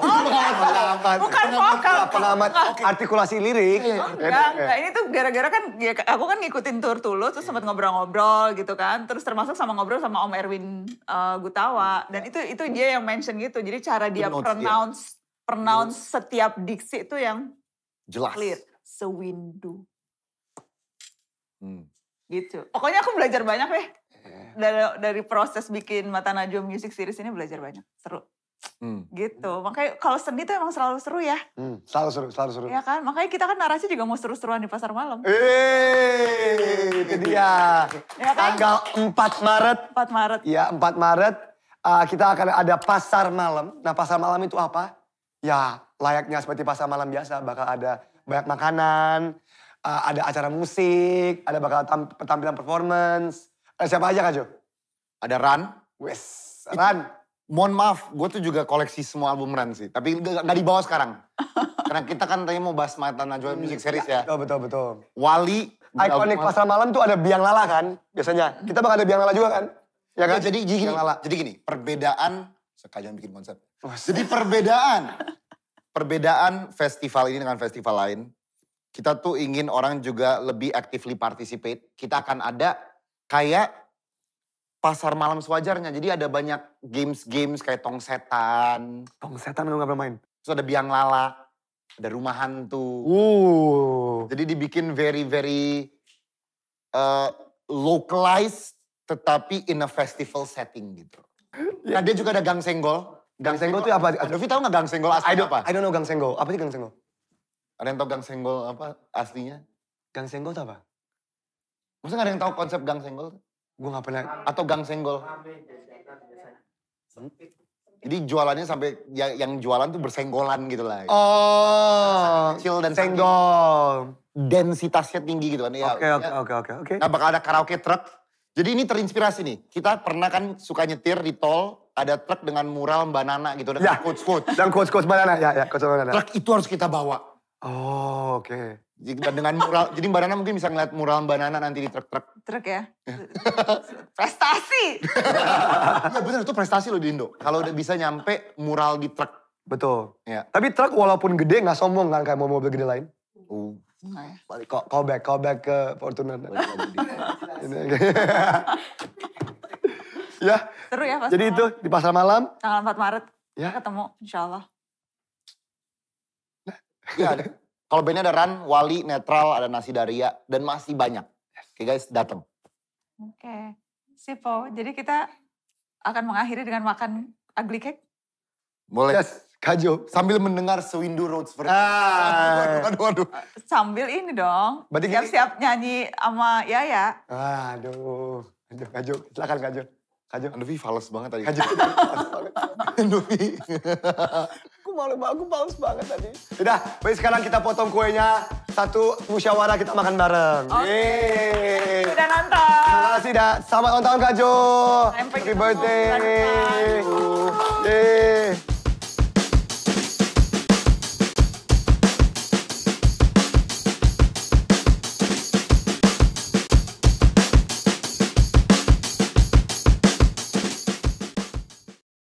pengamat, pengamat, artikulasi lirik. Oh, enggak, iya. enggak. Ini tuh gara-gara kan, ya, aku kan ngikutin tour dulu, terus sempat ngobrol-ngobrol gitu kan, terus termasuk sama ngobrol sama Om Erwin uh, Gutawa, dan itu itu dia yang mention gitu, jadi cara dia Good pronounce, dia. pronounce Good. setiap diksi itu yang jelas, clear, sewindu. Hmm gitu pokoknya aku belajar banyak deh iya. dari, dari proses bikin Mata Najwa Music Series ini belajar banyak seru Hmm. gitu makanya kalau seni tuh emang selalu seru ya hmm. selalu seru selalu seru Iya kan makanya kita kan narasi juga mau seru-seruan di pasar malam eh itu gitu. dia ya kan? tanggal 4 Maret 4 Maret Iya, 4 Maret uh, kita akan ada pasar malam nah pasar malam itu apa ya layaknya seperti pasar malam biasa bakal ada banyak makanan uh, ada acara musik, ada bakal tampilan performance. Ada eh, siapa aja Kak Jo? Ada Ran. Wes, Ran. Mohon maaf, gue tuh juga koleksi semua album Ran sih. Tapi gak, di dibawa sekarang. <laughs> Karena kita kan tadi mau bahas Mata Najwa hmm, Music Series ya. Betul, betul, betul. Wali. Ikonik pasar malam tuh ada biang lala kan biasanya. Kita bakal ada biang lala juga kan? Ya kan? Ya, jadi, gini, gini, lala. jadi gini, perbedaan, sekalian bikin konsep. Oh, jadi perbedaan, perbedaan festival ini dengan festival lain kita tuh ingin orang juga lebih actively participate. Kita akan ada kayak pasar malam sewajarnya. Jadi ada banyak games-games kayak tong setan. Tong setan lu gak pernah main. Terus ada biang lala, ada rumah hantu. Uh. Jadi dibikin very very uh, localized tetapi in a festival setting gitu. Ya. Nah dia juga ada gang senggol. Gang senggol itu apa? Novi tahu nggak gang senggol asli apa? I don't know gang senggol. Apa sih gang senggol? Ada yang tau gang senggol apa aslinya? Gang senggol apa? Masa gak ada yang tau konsep gang senggol? Gue gak pernah. Atau gang senggol? Jadi jualannya sampai ya, yang jualan tuh bersenggolan gitu lah. Ya. Oh, kecil dan senggol. densitasnya tinggi gitu kan. Ya, ya. Oke, oke, oke, oke. Gak nah, bakal ada karaoke truk. Jadi ini terinspirasi nih. Kita pernah kan suka nyetir di tol, ada truk dengan mural banana gitu. Ya. dan ya. coach-coach. Dan coach-coach banana, ya, ya, coach banana. Truk itu harus kita bawa. Oh, oke. Okay. Jadi dengan mural, jadi Mbak Nana mungkin bisa ngeliat mural Mbak Nana nanti di truk-truk. Truk ya? ya. <laughs> prestasi! Iya <laughs> bener, itu prestasi loh di Indo. Kalau udah bisa nyampe mural di truk. Betul. Ya. Tapi truk walaupun gede nggak sombong kan kayak mobil mobil gede lain? Uh. Nah, ya. Balik, call, back, call back ke Fortuner. <laughs> ya. Seru ya Pasar Jadi malam. itu di Pasar Malam. Tanggal 4 Maret. Ya. Ketemu insya Allah. Iya. Kalau bandnya ada Ran, Wali, Netral, ada Nasi Daria, dan masih banyak. Oke okay, guys, datang. Oke, okay. Sipo. Jadi kita akan mengakhiri dengan makan ugly cake? Boleh. Yes, Kajo. Sambil mendengar Sewindu Roads for. Ah. Aduh, aduh, aduh, Sambil ini dong. Siap-siap nyanyi sama Yaya. Aduh. Aduh, Kajo. silahkan Kajo. Kajo. Aduh, fales banget tadi. Kajo. <laughs> Aduh, Aku malu banget, aku paus banget tadi. Tidak, baik sekarang kita potong kuenya. Satu musyawarah kita makan bareng. Oke. Okay. Sudah nonton. Terima kasih, dah. Selamat ulang tahun Kak Jo. Happy birthday. Yeay.